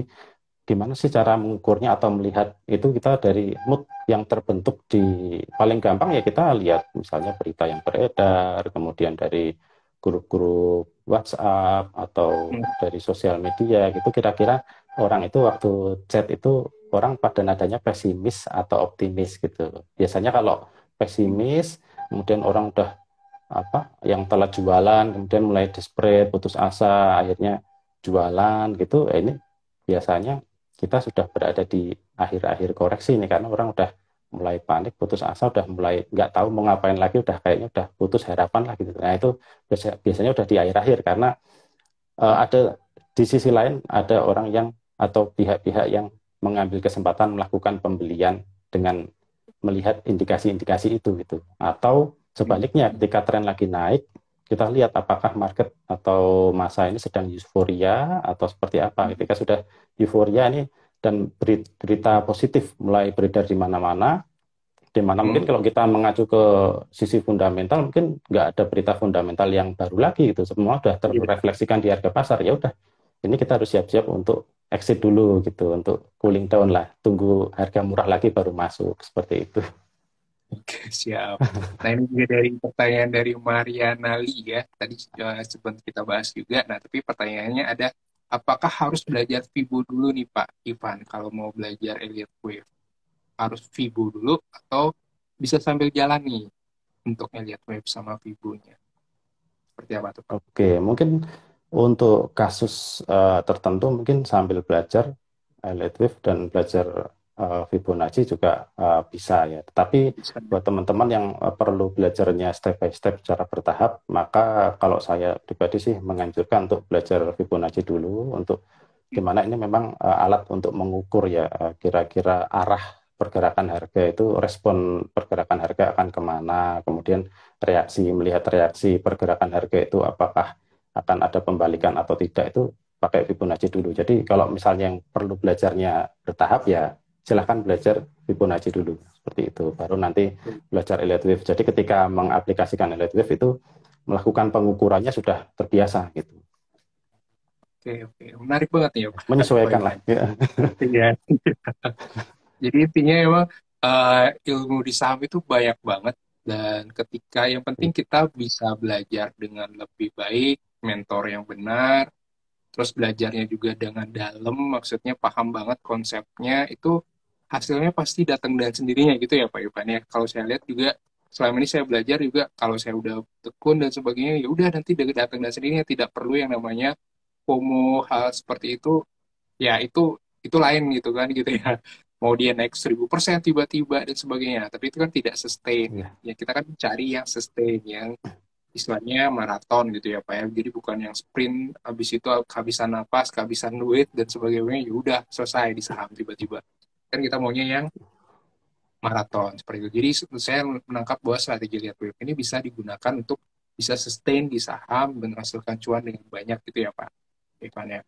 gimana sih cara mengukurnya atau melihat itu kita dari mood yang terbentuk di paling gampang ya kita lihat misalnya berita yang beredar kemudian dari grup-grup WhatsApp atau hmm. dari sosial media gitu kira-kira orang itu waktu chat itu orang pada nadanya pesimis atau optimis gitu biasanya kalau pesimis kemudian orang udah apa yang telat jualan kemudian mulai desperate putus asa akhirnya jualan gitu eh, ini biasanya kita sudah berada di akhir-akhir koreksi ini karena orang udah mulai panik putus asa udah mulai nggak tahu mau ngapain lagi udah kayaknya udah putus harapan lah gitu nah itu biasanya udah di akhir-akhir karena uh, ada di sisi lain ada orang yang atau pihak-pihak yang mengambil kesempatan melakukan pembelian dengan melihat indikasi-indikasi itu gitu atau Sebaliknya ketika tren lagi naik, kita lihat apakah market atau masa ini sedang euforia atau seperti apa. Hmm. Ketika sudah euforia ini dan berita positif mulai beredar di mana-mana, di mana mungkin hmm. kalau kita mengacu ke sisi fundamental mungkin nggak ada berita fundamental yang baru lagi gitu. Semua sudah iya. terrefleksikan di harga pasar. Ya udah, ini kita harus siap-siap untuk exit dulu gitu, untuk cooling down lah. Tunggu harga murah lagi baru masuk seperti itu. Oke, siap. Nah, ini juga dari pertanyaan dari Mariana Li ya. Tadi uh, eh, sebelum kita bahas juga. Nah, tapi pertanyaannya ada, apakah harus belajar Fibo dulu nih Pak Ivan kalau mau belajar Elliot Wave? Harus Fibo dulu atau bisa sambil jalan nih untuk Elliot Wave sama fibo Seperti apa tuh Pak? Oke, mungkin untuk kasus uh, tertentu mungkin sambil belajar Elliot Wave dan belajar uh, Fibonacci juga uh, bisa ya. Tetapi buat teman-teman yang eh, perlu belajarnya step by step secara bertahap, maka kalau saya pribadi sih menganjurkan untuk belajar Fibonacci dulu untuk gimana ini memang uh, alat untuk mengukur ya kira-kira uh, arah pergerakan harga itu respon pergerakan harga akan kemana, kemudian reaksi melihat reaksi pergerakan harga itu apakah akan ada pembalikan atau tidak itu pakai Fibonacci dulu. Jadi kalau misalnya yang perlu belajarnya bertahap ya silahkan belajar Fibonacci dulu seperti itu baru nanti belajar Wave. jadi ketika mengaplikasikan Wave itu melakukan pengukurannya sudah terbiasa gitu oke oke menarik banget ya menyesuaikan lah ya. iya jadi intinya emang uh, ilmu di saham itu banyak banget dan ketika yang penting kita bisa belajar dengan lebih baik mentor yang benar terus belajarnya juga dengan dalam maksudnya paham banget konsepnya itu hasilnya pasti datang dengan sendirinya gitu ya Pak Yupan ya. Kalau saya lihat juga selama ini saya belajar juga kalau saya udah tekun dan sebagainya ya udah nanti datang dan sendirinya tidak perlu yang namanya FOMO hal seperti itu ya itu itu lain gitu kan gitu ya mau dia naik 1000% tiba-tiba dan sebagainya tapi itu kan tidak sustain iya. ya kita kan cari yang sustain yang istilahnya maraton gitu ya Pak ya jadi bukan yang sprint habis itu kehabisan nafas kehabisan duit dan sebagainya ya udah selesai di saham tiba-tiba kan kita maunya yang maraton seperti itu. Jadi saya menangkap bahwa strategi lihat wave ini bisa digunakan untuk bisa sustain di saham dan menghasilkan cuan dengan banyak gitu ya Pak Ivan ya.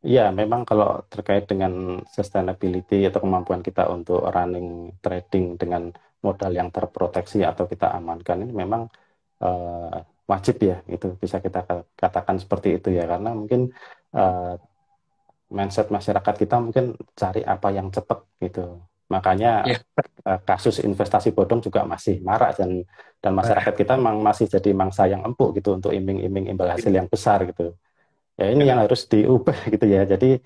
Iya, memang kalau terkait dengan sustainability atau kemampuan kita untuk running trading dengan modal yang terproteksi atau kita amankan ini memang uh, wajib ya itu bisa kita katakan seperti itu ya karena mungkin uh, mindset masyarakat kita mungkin cari apa yang cepat gitu. Makanya yeah. Iya. kasus investasi bodong juga masih marak dan dan masyarakat kita memang masih jadi mangsa yang empuk gitu untuk iming-iming imbal iya. hasil yang besar gitu. Ya ini iya. yang harus diubah gitu ya. Jadi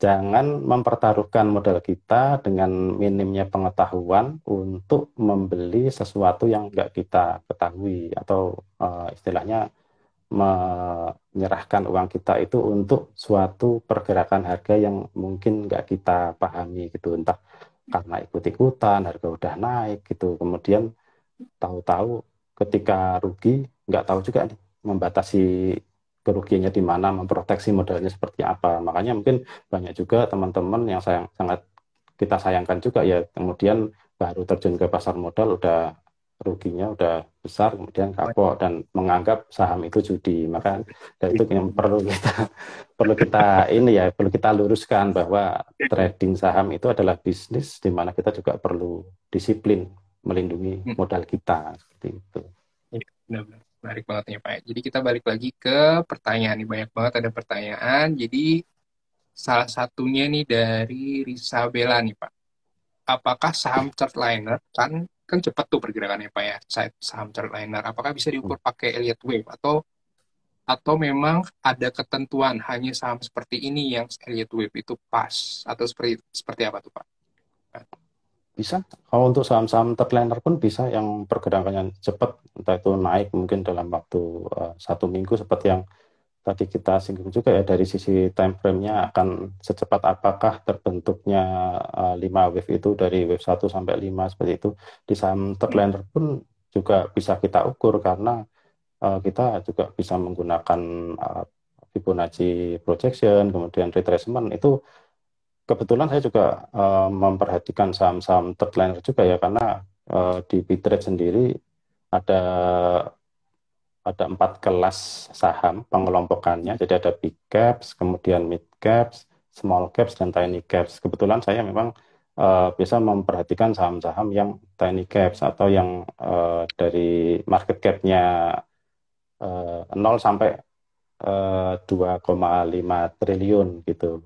jangan mempertaruhkan modal kita dengan minimnya pengetahuan untuk membeli sesuatu yang nggak kita ketahui atau uh, istilahnya menyerahkan uang kita itu untuk suatu pergerakan harga yang mungkin nggak kita pahami gitu entah karena ikut-ikutan harga udah naik gitu kemudian tahu-tahu ketika rugi nggak tahu juga nih membatasi kerugiannya di mana memproteksi modalnya seperti apa makanya mungkin banyak juga teman-teman yang sayang sangat kita sayangkan juga ya kemudian baru terjun ke pasar modal udah ruginya udah besar kemudian kapok dan menganggap saham itu judi maka dari ya itu yang perlu kita perlu kita ini ya perlu kita luruskan bahwa trading saham itu adalah bisnis di mana kita juga perlu disiplin melindungi hmm. modal kita seperti itu. Iya, Menarik banget nih Pak. Jadi kita balik lagi ke pertanyaan nih banyak banget ada pertanyaan. Jadi salah satunya nih dari Risabella nih Pak. Apakah saham chartliner kan kan cepat tuh pergerakannya Pak ya saat saham Chartliner apakah bisa diukur hmm. pakai Elliott Wave atau atau memang ada ketentuan hanya saham seperti ini yang Elliott Wave itu pas atau seperti seperti apa tuh Pak? Nah. Bisa. Kalau untuk saham-saham terliner pun bisa yang pergerakannya cepat, entah itu naik mungkin dalam waktu uh, satu minggu seperti yang tadi kita singgung juga ya dari sisi time frame-nya akan secepat apakah terbentuknya uh, eh, 5 wave itu dari wave 1 sampai 5 seperti itu di saham terlender pun juga bisa kita ukur karena uh, kita juga bisa menggunakan uh, Fibonacci projection kemudian retracement itu kebetulan saya juga uh, memperhatikan saham-saham terlender juga ya karena uh, di bitrate sendiri ada ada empat kelas saham pengelompokannya. Jadi ada big caps, kemudian mid caps, small caps, dan tiny caps. Kebetulan saya memang uh, bisa memperhatikan saham-saham yang tiny caps atau yang uh, dari market cap-nya uh, eh, 0 sampai uh, 2,5 triliun gitu.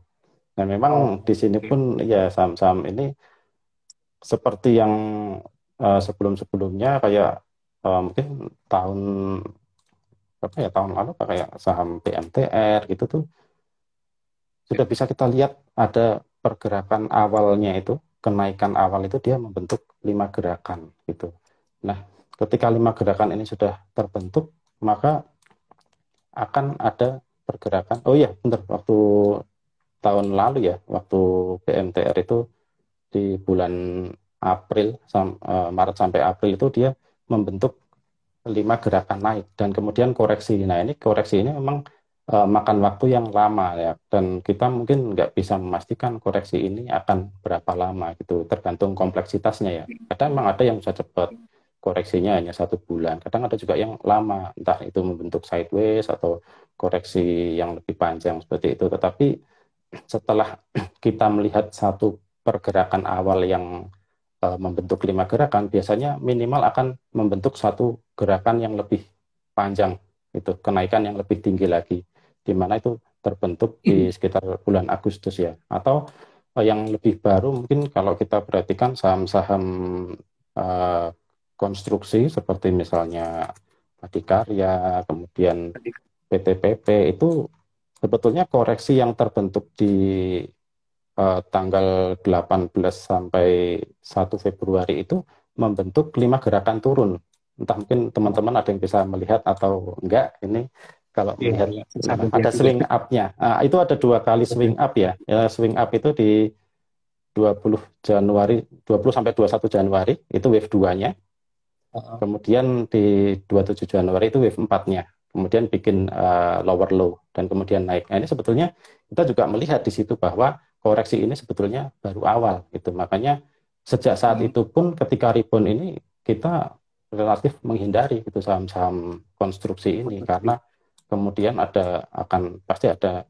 Nah memang oh, di sini pun ya saham-saham ini seperti yang uh, sebelum-sebelumnya kayak uh, mungkin tahun apa ya tahun lalu pakai saham PMTR gitu tuh sudah bisa kita lihat ada pergerakan awalnya itu kenaikan awal itu dia membentuk lima gerakan gitu. Nah, ketika lima gerakan ini sudah terbentuk, maka akan ada pergerakan. Oh iya, bentar waktu tahun lalu ya, waktu PMTR itu di bulan April sam, eh, Maret sampai April itu dia membentuk lima gerakan naik dan kemudian koreksi. Nah ini koreksi ini memang e, makan waktu yang lama ya dan kita mungkin nggak bisa memastikan koreksi ini akan berapa lama gitu tergantung kompleksitasnya ya. Kadang memang ada yang bisa cepat koreksinya hanya satu bulan. Kadang ada juga yang lama entah itu membentuk sideways atau koreksi yang lebih panjang seperti itu. Tetapi setelah kita melihat satu pergerakan awal yang Eh, membentuk lima gerakan, biasanya minimal akan membentuk satu gerakan yang lebih panjang, itu kenaikan yang lebih tinggi lagi, di mana itu terbentuk di hmm. sekitar bulan Agustus ya, atau eh, yang lebih baru mungkin kalau kita perhatikan saham-saham uh, konstruksi seperti misalnya Adikarya, kemudian PTPP itu sebetulnya koreksi yang terbentuk di eh, tanggal 18 sampai 1 Februari itu membentuk lima gerakan turun. Entah mungkin teman-teman ada yang bisa melihat atau enggak ini kalau yeah, melihat ya, ada, ada swing up-nya. Nah, itu ada dua kali swing up ya. ya swing up itu di 20 Januari 20 sampai 21 Januari itu wave 2-nya. Kemudian di 27 Januari itu wave 4-nya. Kemudian bikin uh, lower low dan kemudian naik. Nah, ini sebetulnya kita juga melihat di situ bahwa koreksi ini sebetulnya baru awal gitu. Makanya sejak saat hmm. itu pun ketika rebound ini kita relatif menghindari gitu saham-saham konstruksi ini karena kemudian ada akan pasti ada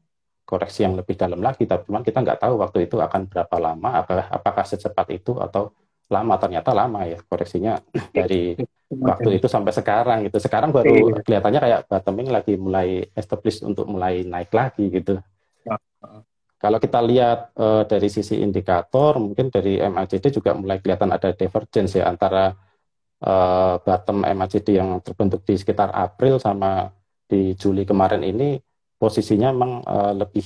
koreksi yang lebih dalam lagi tapi cuman kita nggak tahu waktu itu akan berapa lama apakah apakah secepat itu atau lama ternyata lama ya koreksinya dari waktu itu sampai sekarang gitu sekarang baru iya. kelihatannya kayak bottoming lagi mulai establish untuk mulai naik lagi gitu ah, ah, ah. Kalau kita lihat e, dari sisi indikator, mungkin dari MACD juga mulai kelihatan ada divergence ya antara e, bottom MACD yang terbentuk di sekitar April sama di Juli kemarin ini posisinya memang e, lebih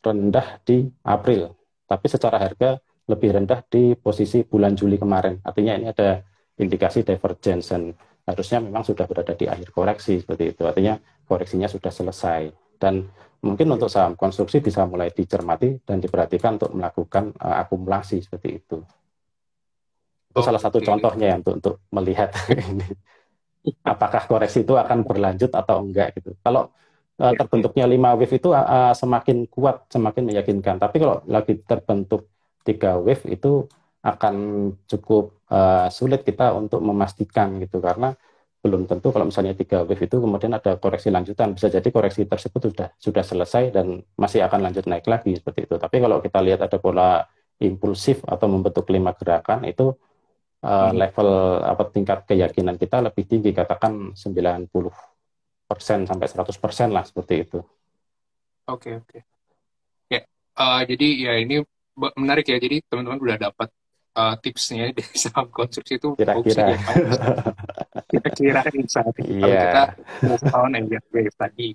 rendah di April, tapi secara harga lebih rendah di posisi bulan Juli kemarin. Artinya ini ada indikasi divergence dan harusnya memang sudah berada di akhir koreksi seperti itu. Artinya koreksinya sudah selesai dan mungkin untuk saham konstruksi bisa mulai dicermati dan diperhatikan untuk melakukan uh, akumulasi seperti itu. Itu oh, salah satu okay. contohnya ya untuk untuk melihat ini apakah koreksi itu akan berlanjut atau enggak gitu. Kalau uh, terbentuknya 5 wave itu uh, semakin kuat, semakin meyakinkan. Tapi kalau lagi terbentuk 3 wave itu akan cukup uh, sulit kita untuk memastikan gitu karena belum tentu kalau misalnya tiga wave itu kemudian ada koreksi lanjutan bisa jadi koreksi tersebut sudah sudah selesai dan masih akan lanjut naik lagi seperti itu tapi kalau kita lihat ada pola impulsif atau membentuk lima gerakan itu uh, hmm. level apa tingkat keyakinan kita lebih tinggi katakan 90 sampai 100 lah seperti itu oke okay, oke okay. ya uh, jadi ya ini menarik ya jadi teman-teman sudah dapat uh, tipsnya dari saham konstruksi itu kira-kira kita kirain saat ini. yeah. kita move on Wave tadi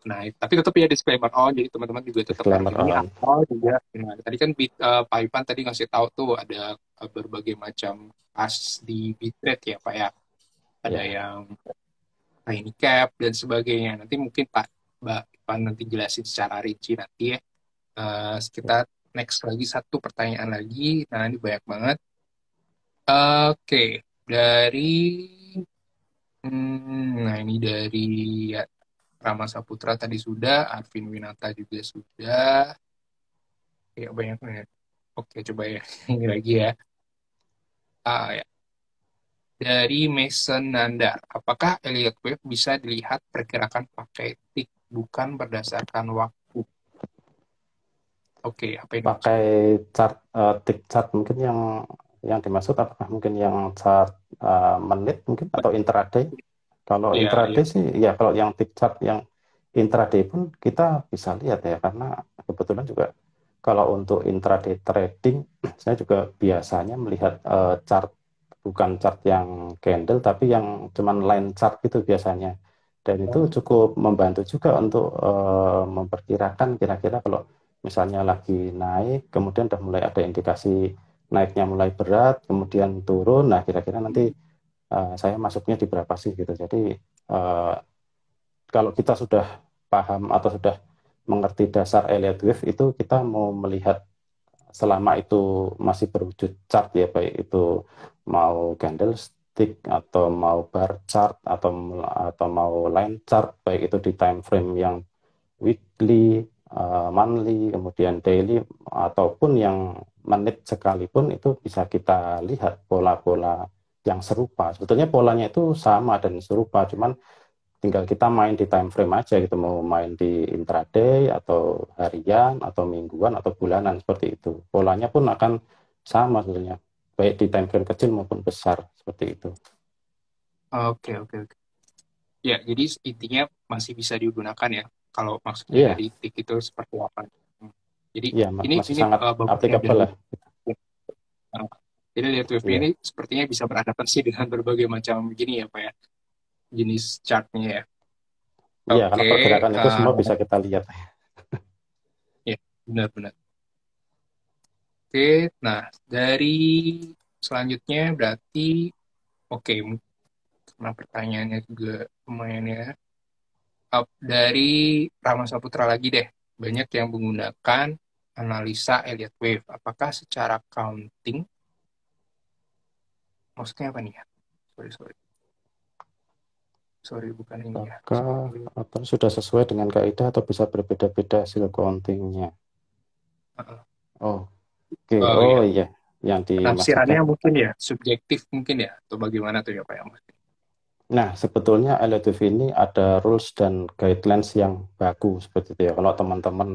nah tapi tetap ya disclaimer on jadi teman-teman juga tetap disclaimer ini atau juga nah, tadi kan uh, Pak Ipan tadi ngasih tahu tuh ada uh, berbagai macam as di bitrate ya Pak ya ada yeah. yang ini cap dan sebagainya nanti mungkin Pak Mbak Ipan nanti jelasin secara rinci nanti ya uh, kita iya. next lagi satu pertanyaan lagi nah ini banyak banget oke okay. dari Hmm, nah ini dari ya, Rama Saputra tadi sudah, Arvin Winata juga sudah. Ya banyak banget. Oke coba ya ini lagi ya. Ah ya. Dari Mason Nanda, apakah Elliott Wave bisa dilihat pergerakan pakai tick bukan berdasarkan waktu? Oke, apa yang pakai chart uh, eh, tick chart mungkin yang yang dimaksud apakah mungkin yang chart uh, menit mungkin atau intraday. Kalau yeah, intraday yeah. sih ya kalau yang tick chart yang intraday pun kita bisa lihat ya karena kebetulan juga kalau untuk intraday trading saya juga biasanya melihat uh, chart bukan chart yang candle tapi yang cuman line chart gitu biasanya dan itu oh. cukup membantu juga untuk uh, memperkirakan kira-kira kalau misalnya lagi naik kemudian sudah mulai ada indikasi naiknya mulai berat, kemudian turun. Nah, kira-kira nanti uh, saya masuknya di berapa sih gitu. Jadi uh, kalau kita sudah paham atau sudah mengerti dasar Elliott Wave itu kita mau melihat selama itu masih berwujud chart ya baik itu mau candlestick atau mau bar chart atau atau mau line chart baik itu di time frame yang weekly, uh, monthly, kemudian daily ataupun yang menit sekalipun itu bisa kita lihat pola-pola yang serupa. Sebetulnya polanya itu sama dan serupa, cuman tinggal kita main di time frame aja gitu mau main di intraday atau harian atau mingguan atau bulanan seperti itu. Polanya pun akan sama sebetulnya baik di time frame kecil maupun besar seperti itu. Oke, oke, oke. Ya, jadi intinya masih bisa digunakan ya kalau maksudnya yeah. dari itu seperti apa. Jadi ya, ini masih ini sangat eh, uh, aplikabel ya, lah. Jadi dari WFP yeah. ini sepertinya bisa beradaptasi dengan berbagai macam gini ya Pak ya, jenis chartnya ya. Iya, okay, karena pergerakan uh, semua bisa kita lihat. Iya, benar-benar. Oke, okay, nah dari selanjutnya berarti, oke, okay, karena pertanyaannya juga lumayan ya. dari Rama Saputra lagi deh banyak yang menggunakan analisa Elliott Wave. Apakah secara counting, maksudnya apa nih ya? Sorry, sorry. Sorry, bukan ini ya. Apakah sudah sesuai dengan kaidah atau bisa berbeda-beda hasil countingnya? Uh, oh, oke. Okay. Oh, oh iya. iya. Yang di penafsirannya mungkin ya, subjektif mungkin ya, atau bagaimana tuh ya Pak yang mungkin? Nah, sebetulnya Wave ini ada rules dan guidelines yang baku seperti itu ya. Kalau teman-teman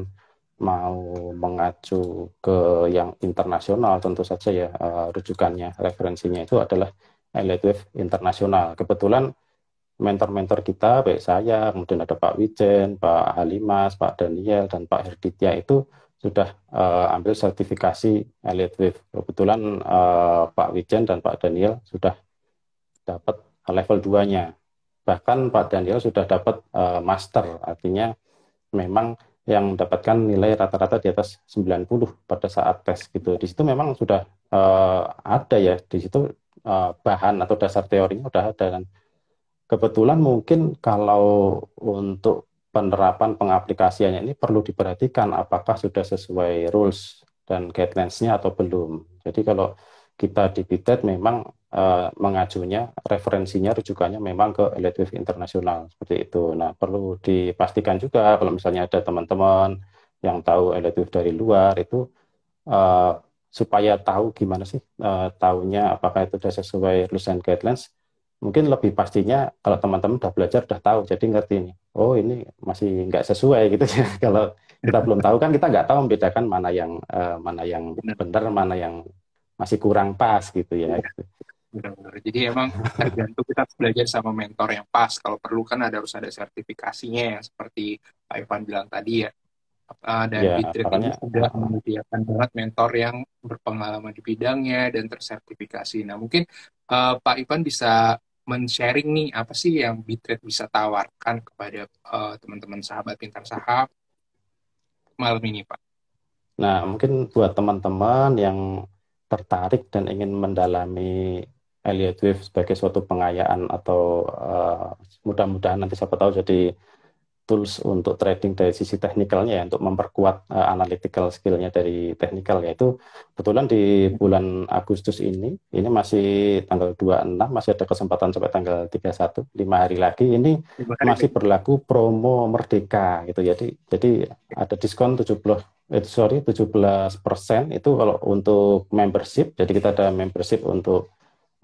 mau mengacu ke yang internasional tentu saja ya uh, rujukannya, referensinya itu adalah Wave internasional. Kebetulan mentor-mentor kita baik saya, kemudian ada Pak Wijen, Pak Halimas, Pak Daniel dan Pak Herditya itu sudah uh, ambil sertifikasi Elite Wave. Kebetulan uh, Pak Wijen dan Pak Daniel sudah dapat Eh, level 2-nya. Bahkan Pak Daniel sudah dapat uh, master, artinya memang yang mendapatkan nilai rata-rata di atas 90 pada saat tes gitu. Di situ memang sudah uh, ada ya, di situ uh, bahan atau dasar teorinya sudah ada dan kebetulan mungkin kalau untuk penerapan pengaplikasiannya ini perlu diperhatikan apakah sudah sesuai rules dan guidelines-nya atau belum. Jadi kalau kita di Pitet memang uh, mengajunya referensinya rujukannya memang ke LTV internasional seperti itu. Nah perlu dipastikan juga kalau misalnya ada teman-teman yang tahu LTV dari luar itu uh, supaya tahu gimana sih uh, eh, tahunya apakah itu sudah sesuai rules and guidelines. Mungkin lebih pastinya kalau teman-teman sudah belajar sudah tahu jadi ngerti ini. Oh ini masih nggak sesuai gitu ya kalau kita belum tahu kan kita nggak tahu membedakan mana yang uh, mana yang benar mana yang masih kurang pas gitu ya. Iya. Benar-benar. Jadi emang tergantung kita belajar sama mentor yang pas. Kalau perlu kan ada harus ada sertifikasinya ya, seperti Pak Ivan bilang tadi ya. Uh, dan ya, Bitrik ini sudah menyediakan banget mentor yang berpengalaman di bidangnya dan tersertifikasi. Nah mungkin uh, Pak Ivan bisa men-sharing nih apa sih yang Bitrate bisa tawarkan kepada uh, teman-teman sahabat pintar saham malam ini Pak. Nah mungkin buat teman-teman yang tertarik dan ingin mendalami Elliot Wave sebagai suatu pengayaan atau uh, mudah-mudahan nanti siapa tahu jadi tools untuk trading dari sisi teknikalnya ya, untuk memperkuat uh, analytical skillnya dari teknikal yaitu kebetulan di bulan Agustus ini ini masih tanggal 26 masih ada kesempatan sampai tanggal 31 lima hari lagi ini masih berlaku promo merdeka gitu jadi jadi ada diskon 70 itu eh, sorry 17 persen itu kalau untuk membership jadi kita ada membership untuk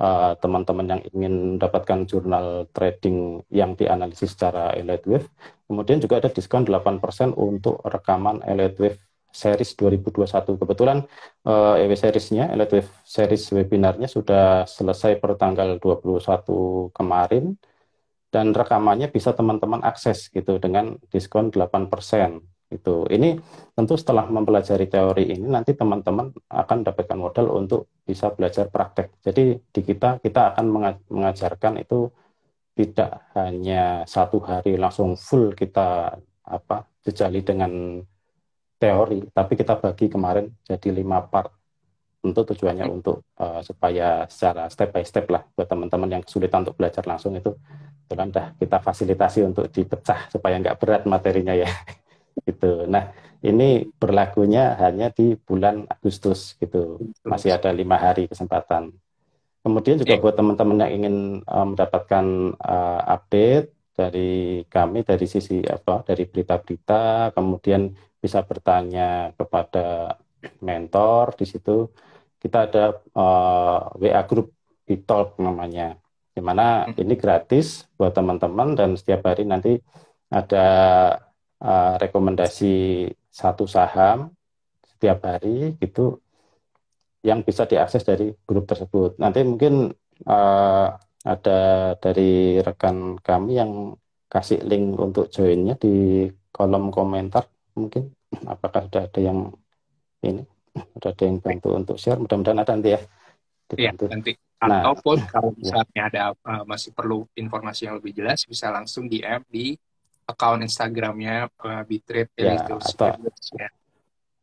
Eh, teman-teman uh, yang ingin mendapatkan jurnal trading yang dianalisis secara Elite Kemudian juga ada diskon 8% untuk rekaman Elite Series 2021. Kebetulan uh, eh, EW Series-nya, Wave Series webinarnya sudah selesai per tanggal 21 kemarin. Dan rekamannya bisa teman-teman akses gitu dengan diskon 8% itu ini tentu setelah mempelajari teori ini nanti teman-teman akan dapatkan modal untuk bisa belajar praktek jadi di kita kita akan mengajarkan itu tidak hanya satu hari langsung full kita apa jejali dengan teori tapi kita bagi kemarin jadi lima part untuk tujuannya untuk uh, eh, supaya secara step by step lah buat teman-teman yang kesulitan untuk belajar langsung itu itu kan dah kita fasilitasi untuk dipecah supaya nggak berat materinya ya gitu. Nah, ini berlakunya hanya di bulan Agustus gitu. Masih ada lima hari kesempatan. Kemudian juga buat teman-teman yang ingin uh, mendapatkan uh, update dari kami dari sisi apa dari berita-berita, kemudian bisa bertanya kepada mentor di situ. Kita ada uh, eh, WA grup di Talk namanya, dimana mana hmm. ini gratis buat teman-teman dan setiap hari nanti ada uh, rekomendasi satu saham setiap hari gitu yang bisa diakses dari grup tersebut. Nanti mungkin uh, ada dari rekan kami yang kasih link untuk joinnya di kolom komentar mungkin apakah sudah ada yang ini sudah ada yang bantu untuk share mudah-mudahan ada nanti ya iya nanti nah, ataupun kalau iya. misalnya ya. ada uh, masih perlu informasi yang lebih jelas bisa langsung DM di account Instagramnya uh, eh, Bitrate ya, atau, ya.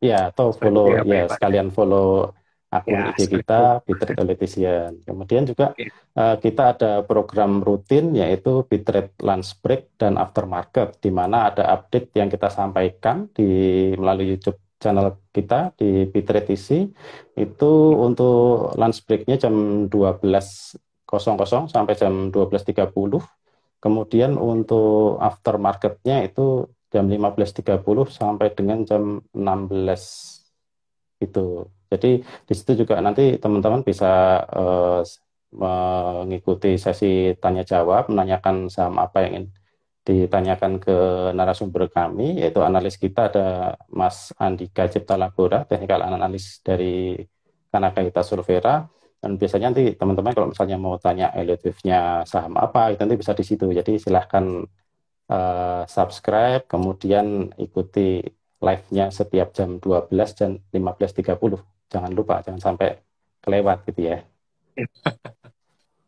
ya atau follow ya, ya sekalian follow akun ya, IG kita Bitrate Politician. Kemudian juga ya. uh, kita ada program rutin yaitu Bitrate Lunch Break dan Aftermarket di mana ada update yang kita sampaikan di melalui YouTube channel kita di Bitrate TV itu untuk lunch breaknya jam 12.00 sampai jam 12.30 Kemudian untuk aftermarketnya itu jam 15.30 sampai dengan jam 16 itu. Jadi di situ juga nanti teman-teman bisa uh, mengikuti sesi tanya jawab, menanyakan saham apa yang ingin ditanyakan ke narasumber kami, yaitu analis kita ada Mas Andika Cipta Labora, technical analis dari Kanaka Hita Survera. Dan biasanya nanti teman-teman kalau misalnya mau tanya nya saham apa, itu nanti bisa di situ. Jadi silahkan uh, subscribe, kemudian ikuti live-nya setiap jam 12 dan 15.30. Jangan lupa, jangan sampai kelewat gitu ya.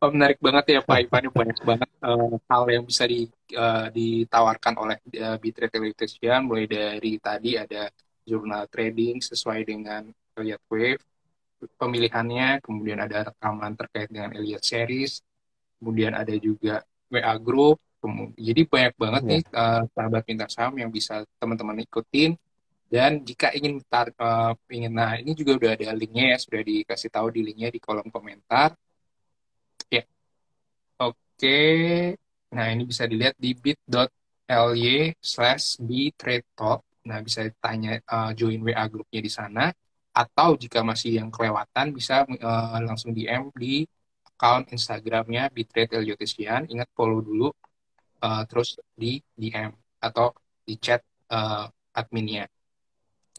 Oh, menarik banget ya Pak Ivan, banyak banget uh, hal yang bisa di, uh, ditawarkan oleh uh, Bitrate Electrician, mulai dari tadi ada jurnal trading sesuai dengan Elliott Wave, pemilihannya, kemudian ada rekaman terkait dengan Elliot Series, kemudian ada juga WA Group, jadi banyak banget yeah. nih uh, sahabat pintar saham yang bisa teman-teman ikutin dan jika ingin tar, uh, ingin nah ini juga udah ada linknya ya sudah dikasih tahu di linknya di kolom komentar ya yeah. oke okay. nah ini bisa dilihat di bit.ly slash b talk nah bisa tanya uh, eh, join wa grupnya di sana atau jika masih yang kelewatan bisa uh, langsung DM di account Instagramnya Bitrate Eliotisian Ingat follow dulu, uh, terus di DM atau di chat uh, adminnya.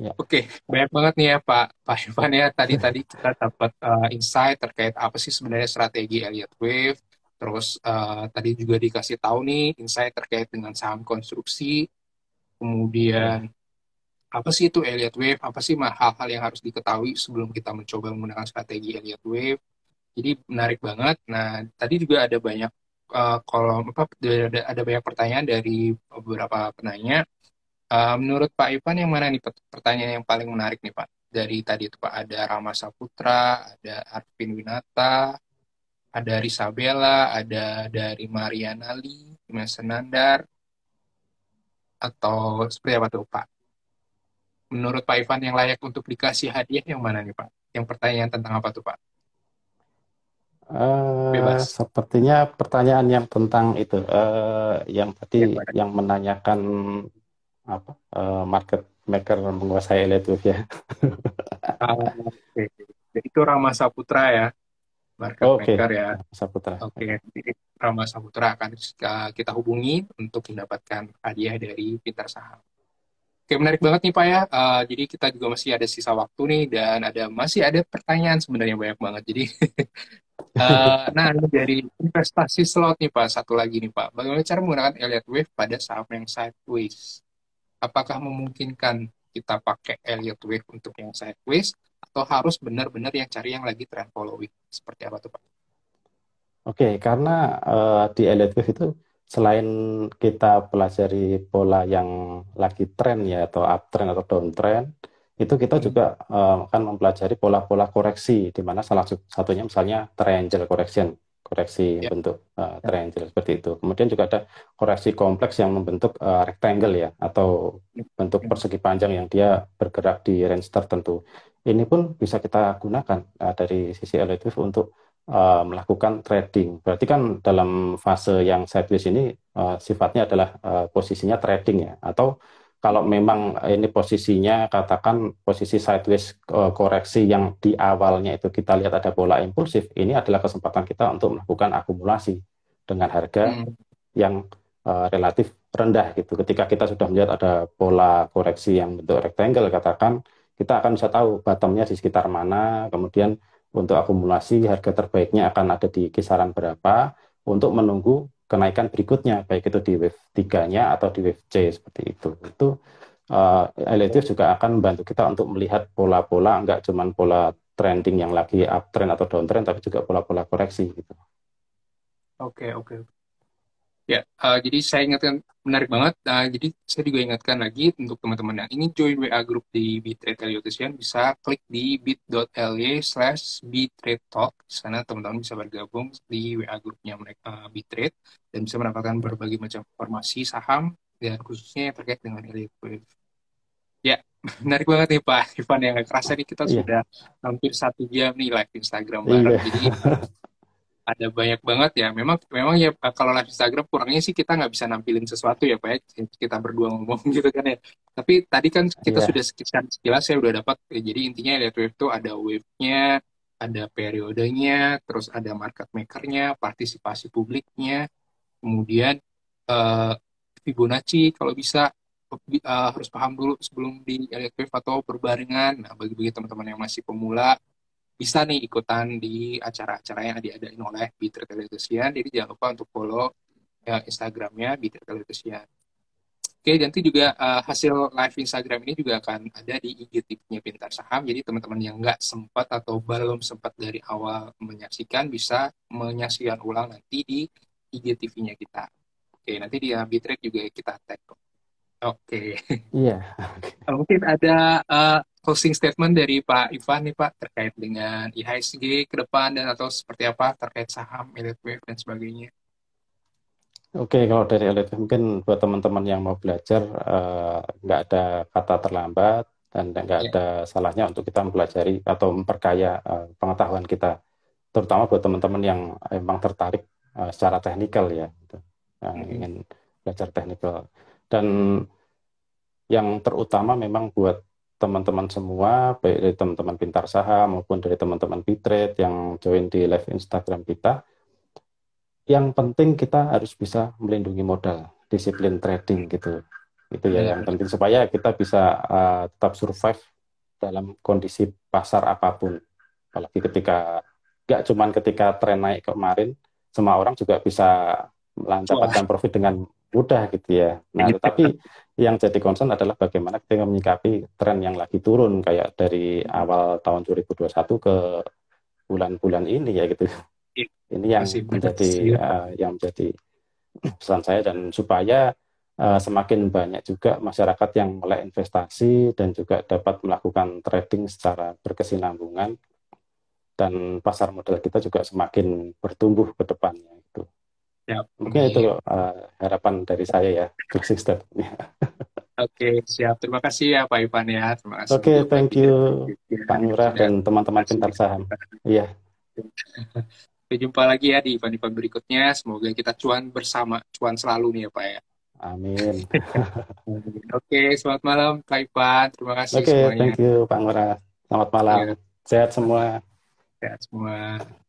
Ya. Oke, okay. banyak banget nih ya Pak Pak Ivan ya. Tadi tadi kita dapat uh, insight terkait apa sih sebenarnya strategi Elliott Wave. Terus uh, tadi juga dikasih tahu nih insight terkait dengan saham konstruksi, kemudian apa sih itu Elliott Wave, apa sih hal-hal yang harus diketahui sebelum kita mencoba menggunakan strategi Elliott Wave. Jadi menarik banget. Nah, tadi juga ada banyak uh, kolom apa ada, ada banyak pertanyaan dari beberapa penanya. Uh, menurut Pak Ivan yang mana nih pertanyaan yang paling menarik nih Pak? Dari tadi itu Pak ada Rama Saputra, ada Arvin Winata, ada Risabella, ada dari Mariana Lee, Mas Senandar, atau seperti apa tuh Pak? menurut Pak Ivan yang layak untuk dikasih hadiah yang mana nih Pak? Yang pertanyaan tentang apa tuh Pak? Uh, Bebas. Sepertinya pertanyaan yang tentang itu, uh, yang tadi ya, yang menanyakan apa uh, market maker menguasai elit ya. uh, ah, okay. Itu Rama Saputra ya, market oh, okay. maker ya. Saputra. Oke, okay. Rama Saputra akan kita hubungi untuk mendapatkan hadiah dari Pintar Saham. Oke, menarik banget nih Pak ya. Uh, jadi kita juga masih ada sisa waktu nih dan ada masih ada pertanyaan sebenarnya banyak banget. Jadi uh, nah dari investasi slot nih Pak, satu lagi nih Pak. Bagaimana cara menggunakan Elliott Wave pada saham yang sideways? Apakah memungkinkan kita pakai Elliott Wave untuk yang sideways atau harus benar-benar yang cari yang lagi trend following? Seperti apa tuh Pak? Oke, karena uh, di Elliott Wave itu selain kita pelajari pola yang lagi tren ya atau uptrend atau downtrend, itu kita hmm. juga uh, akan mempelajari pola-pola koreksi di mana salah satunya misalnya triangle correction, koreksi yeah. bentuk uh, triangle yeah. seperti itu. Kemudian juga ada koreksi kompleks yang membentuk uh, rectangle ya atau ya. bentuk ya. persegi panjang yang dia bergerak di range tertentu. Ini pun bisa kita gunakan uh, dari sisi elektif untuk Eh, melakukan trading. Berarti kan dalam fase yang sideways ini uh, sifatnya adalah uh, posisinya trading ya. Atau kalau memang ini posisinya katakan posisi sideways uh, koreksi yang di awalnya itu kita lihat ada pola impulsif, ini adalah kesempatan kita untuk melakukan akumulasi dengan harga hmm. yang uh, relatif rendah gitu. Ketika kita sudah melihat ada pola koreksi yang bentuk rectangle katakan kita akan bisa tahu bottomnya di sekitar mana, kemudian untuk akumulasi harga terbaiknya akan ada di kisaran berapa untuk menunggu kenaikan berikutnya baik itu di wave 3-nya atau di wave C seperti itu. Itu uh, juga akan membantu kita untuk melihat pola-pola nggak cuman pola trending yang lagi uptrend atau downtrend tapi juga pola-pola koreksi gitu. Oke, okay, oke. Okay. Ya, uh, jadi saya ingatkan menarik banget. Uh, jadi saya juga ingatkan lagi untuk teman-teman yang ingin join WA group di Bitrate Eliotian bisa klik di bit.ly slash Bitrate Talk. sana teman-teman bisa bergabung di WA grupnya mereka eh, Bitrate dan bisa mendapatkan berbagai macam informasi saham dan khususnya yang terkait dengan Elliott Wave. Ya, menarik banget nih Pak Ivan yang kerasa nih kita yeah. sudah hampir satu jam nih live Instagram iya. bareng. Yeah. Jadi ada banyak banget ya. Memang memang ya kalau live Instagram kurangnya sih kita nggak bisa nampilin sesuatu ya pak. Ya. Kita berdua ngomong gitu kan ya. Tapi tadi kan kita yeah. sudah sekitar sekilas ya udah dapat. Ya, jadi intinya lihat wave itu ada wave-nya, ada periodenya, terus ada market makernya, partisipasi publiknya, kemudian uh, Fibonacci kalau bisa uh, harus paham dulu sebelum di lihat wave atau berbarengan. Nah bagi-bagi teman-teman yang masih pemula bisa nih ikutan di acara-acara yang diadain oleh Bitter Kaletusian. Jadi jangan lupa untuk follow ya, Instagramnya Bitter Kaletusian. Oke, nanti juga uh, hasil live Instagram ini juga akan ada di IGTV-nya Pintar Saham. Jadi teman-teman yang nggak sempat atau belum sempat dari awal menyaksikan bisa menyaksikan ulang nanti di IGTV-nya kita. Oke, nanti di Bitrate juga kita tag. Oke. Okay. Iya. Yeah. Mungkin ada uh, closing statement dari Pak Ivan nih Pak terkait dengan IHSG ke depan dan atau seperti apa terkait saham Elite dan sebagainya. Oke, okay, kalau dari Elite mungkin buat teman-teman yang mau belajar eh, nggak uh, ada kata terlambat dan nggak yeah. ada salahnya untuk kita mempelajari atau memperkaya uh, pengetahuan kita, terutama buat teman-teman yang emang tertarik uh, secara teknikal ya, gitu. yang mm -hmm. ingin belajar teknikal dan yang terutama memang buat teman-teman semua, baik dari teman-teman pintar saham maupun dari teman-teman bitrate yang join di live Instagram kita. Yang penting kita harus bisa melindungi modal, disiplin trading gitu. Itu ya, ya yang penting supaya kita bisa uh, tetap survive dalam kondisi pasar apapun. Apalagi ketika nggak cuman ketika tren naik kemarin, semua orang juga bisa mendapatkan profit dengan mudah gitu ya. Nah, iya. tetapi yang jadi concern adalah bagaimana kita menyikapi tren yang lagi turun kayak dari awal tahun 2021 ke bulan-bulan ini ya gitu. Iya. Ini yang Masih menjadi uh, yang menjadi pesan saya dan supaya uh, semakin banyak juga masyarakat yang mulai investasi dan juga dapat melakukan trading secara berkesinambungan dan pasar modal kita juga semakin bertumbuh ke depannya. Ya, Mungkin itu uh, harapan dari saya ya, closing statement. Oke, siap. Terima kasih ya Pak Ivan ya. Terima kasih. Oke, okay, thank you Pak Nurah dan teman-teman pintar saham. Iya. Sampai jumpa lagi ya di Ivan Ivan berikutnya. Semoga kita cuan bersama, cuan selalu nih ya Pak ya. Amin. Oke, selamat malam Pak Ivan. Terima kasih Oke, okay, semuanya. thank you Pak Nurah Selamat malam. Ya. Sehat semua. Sehat semua.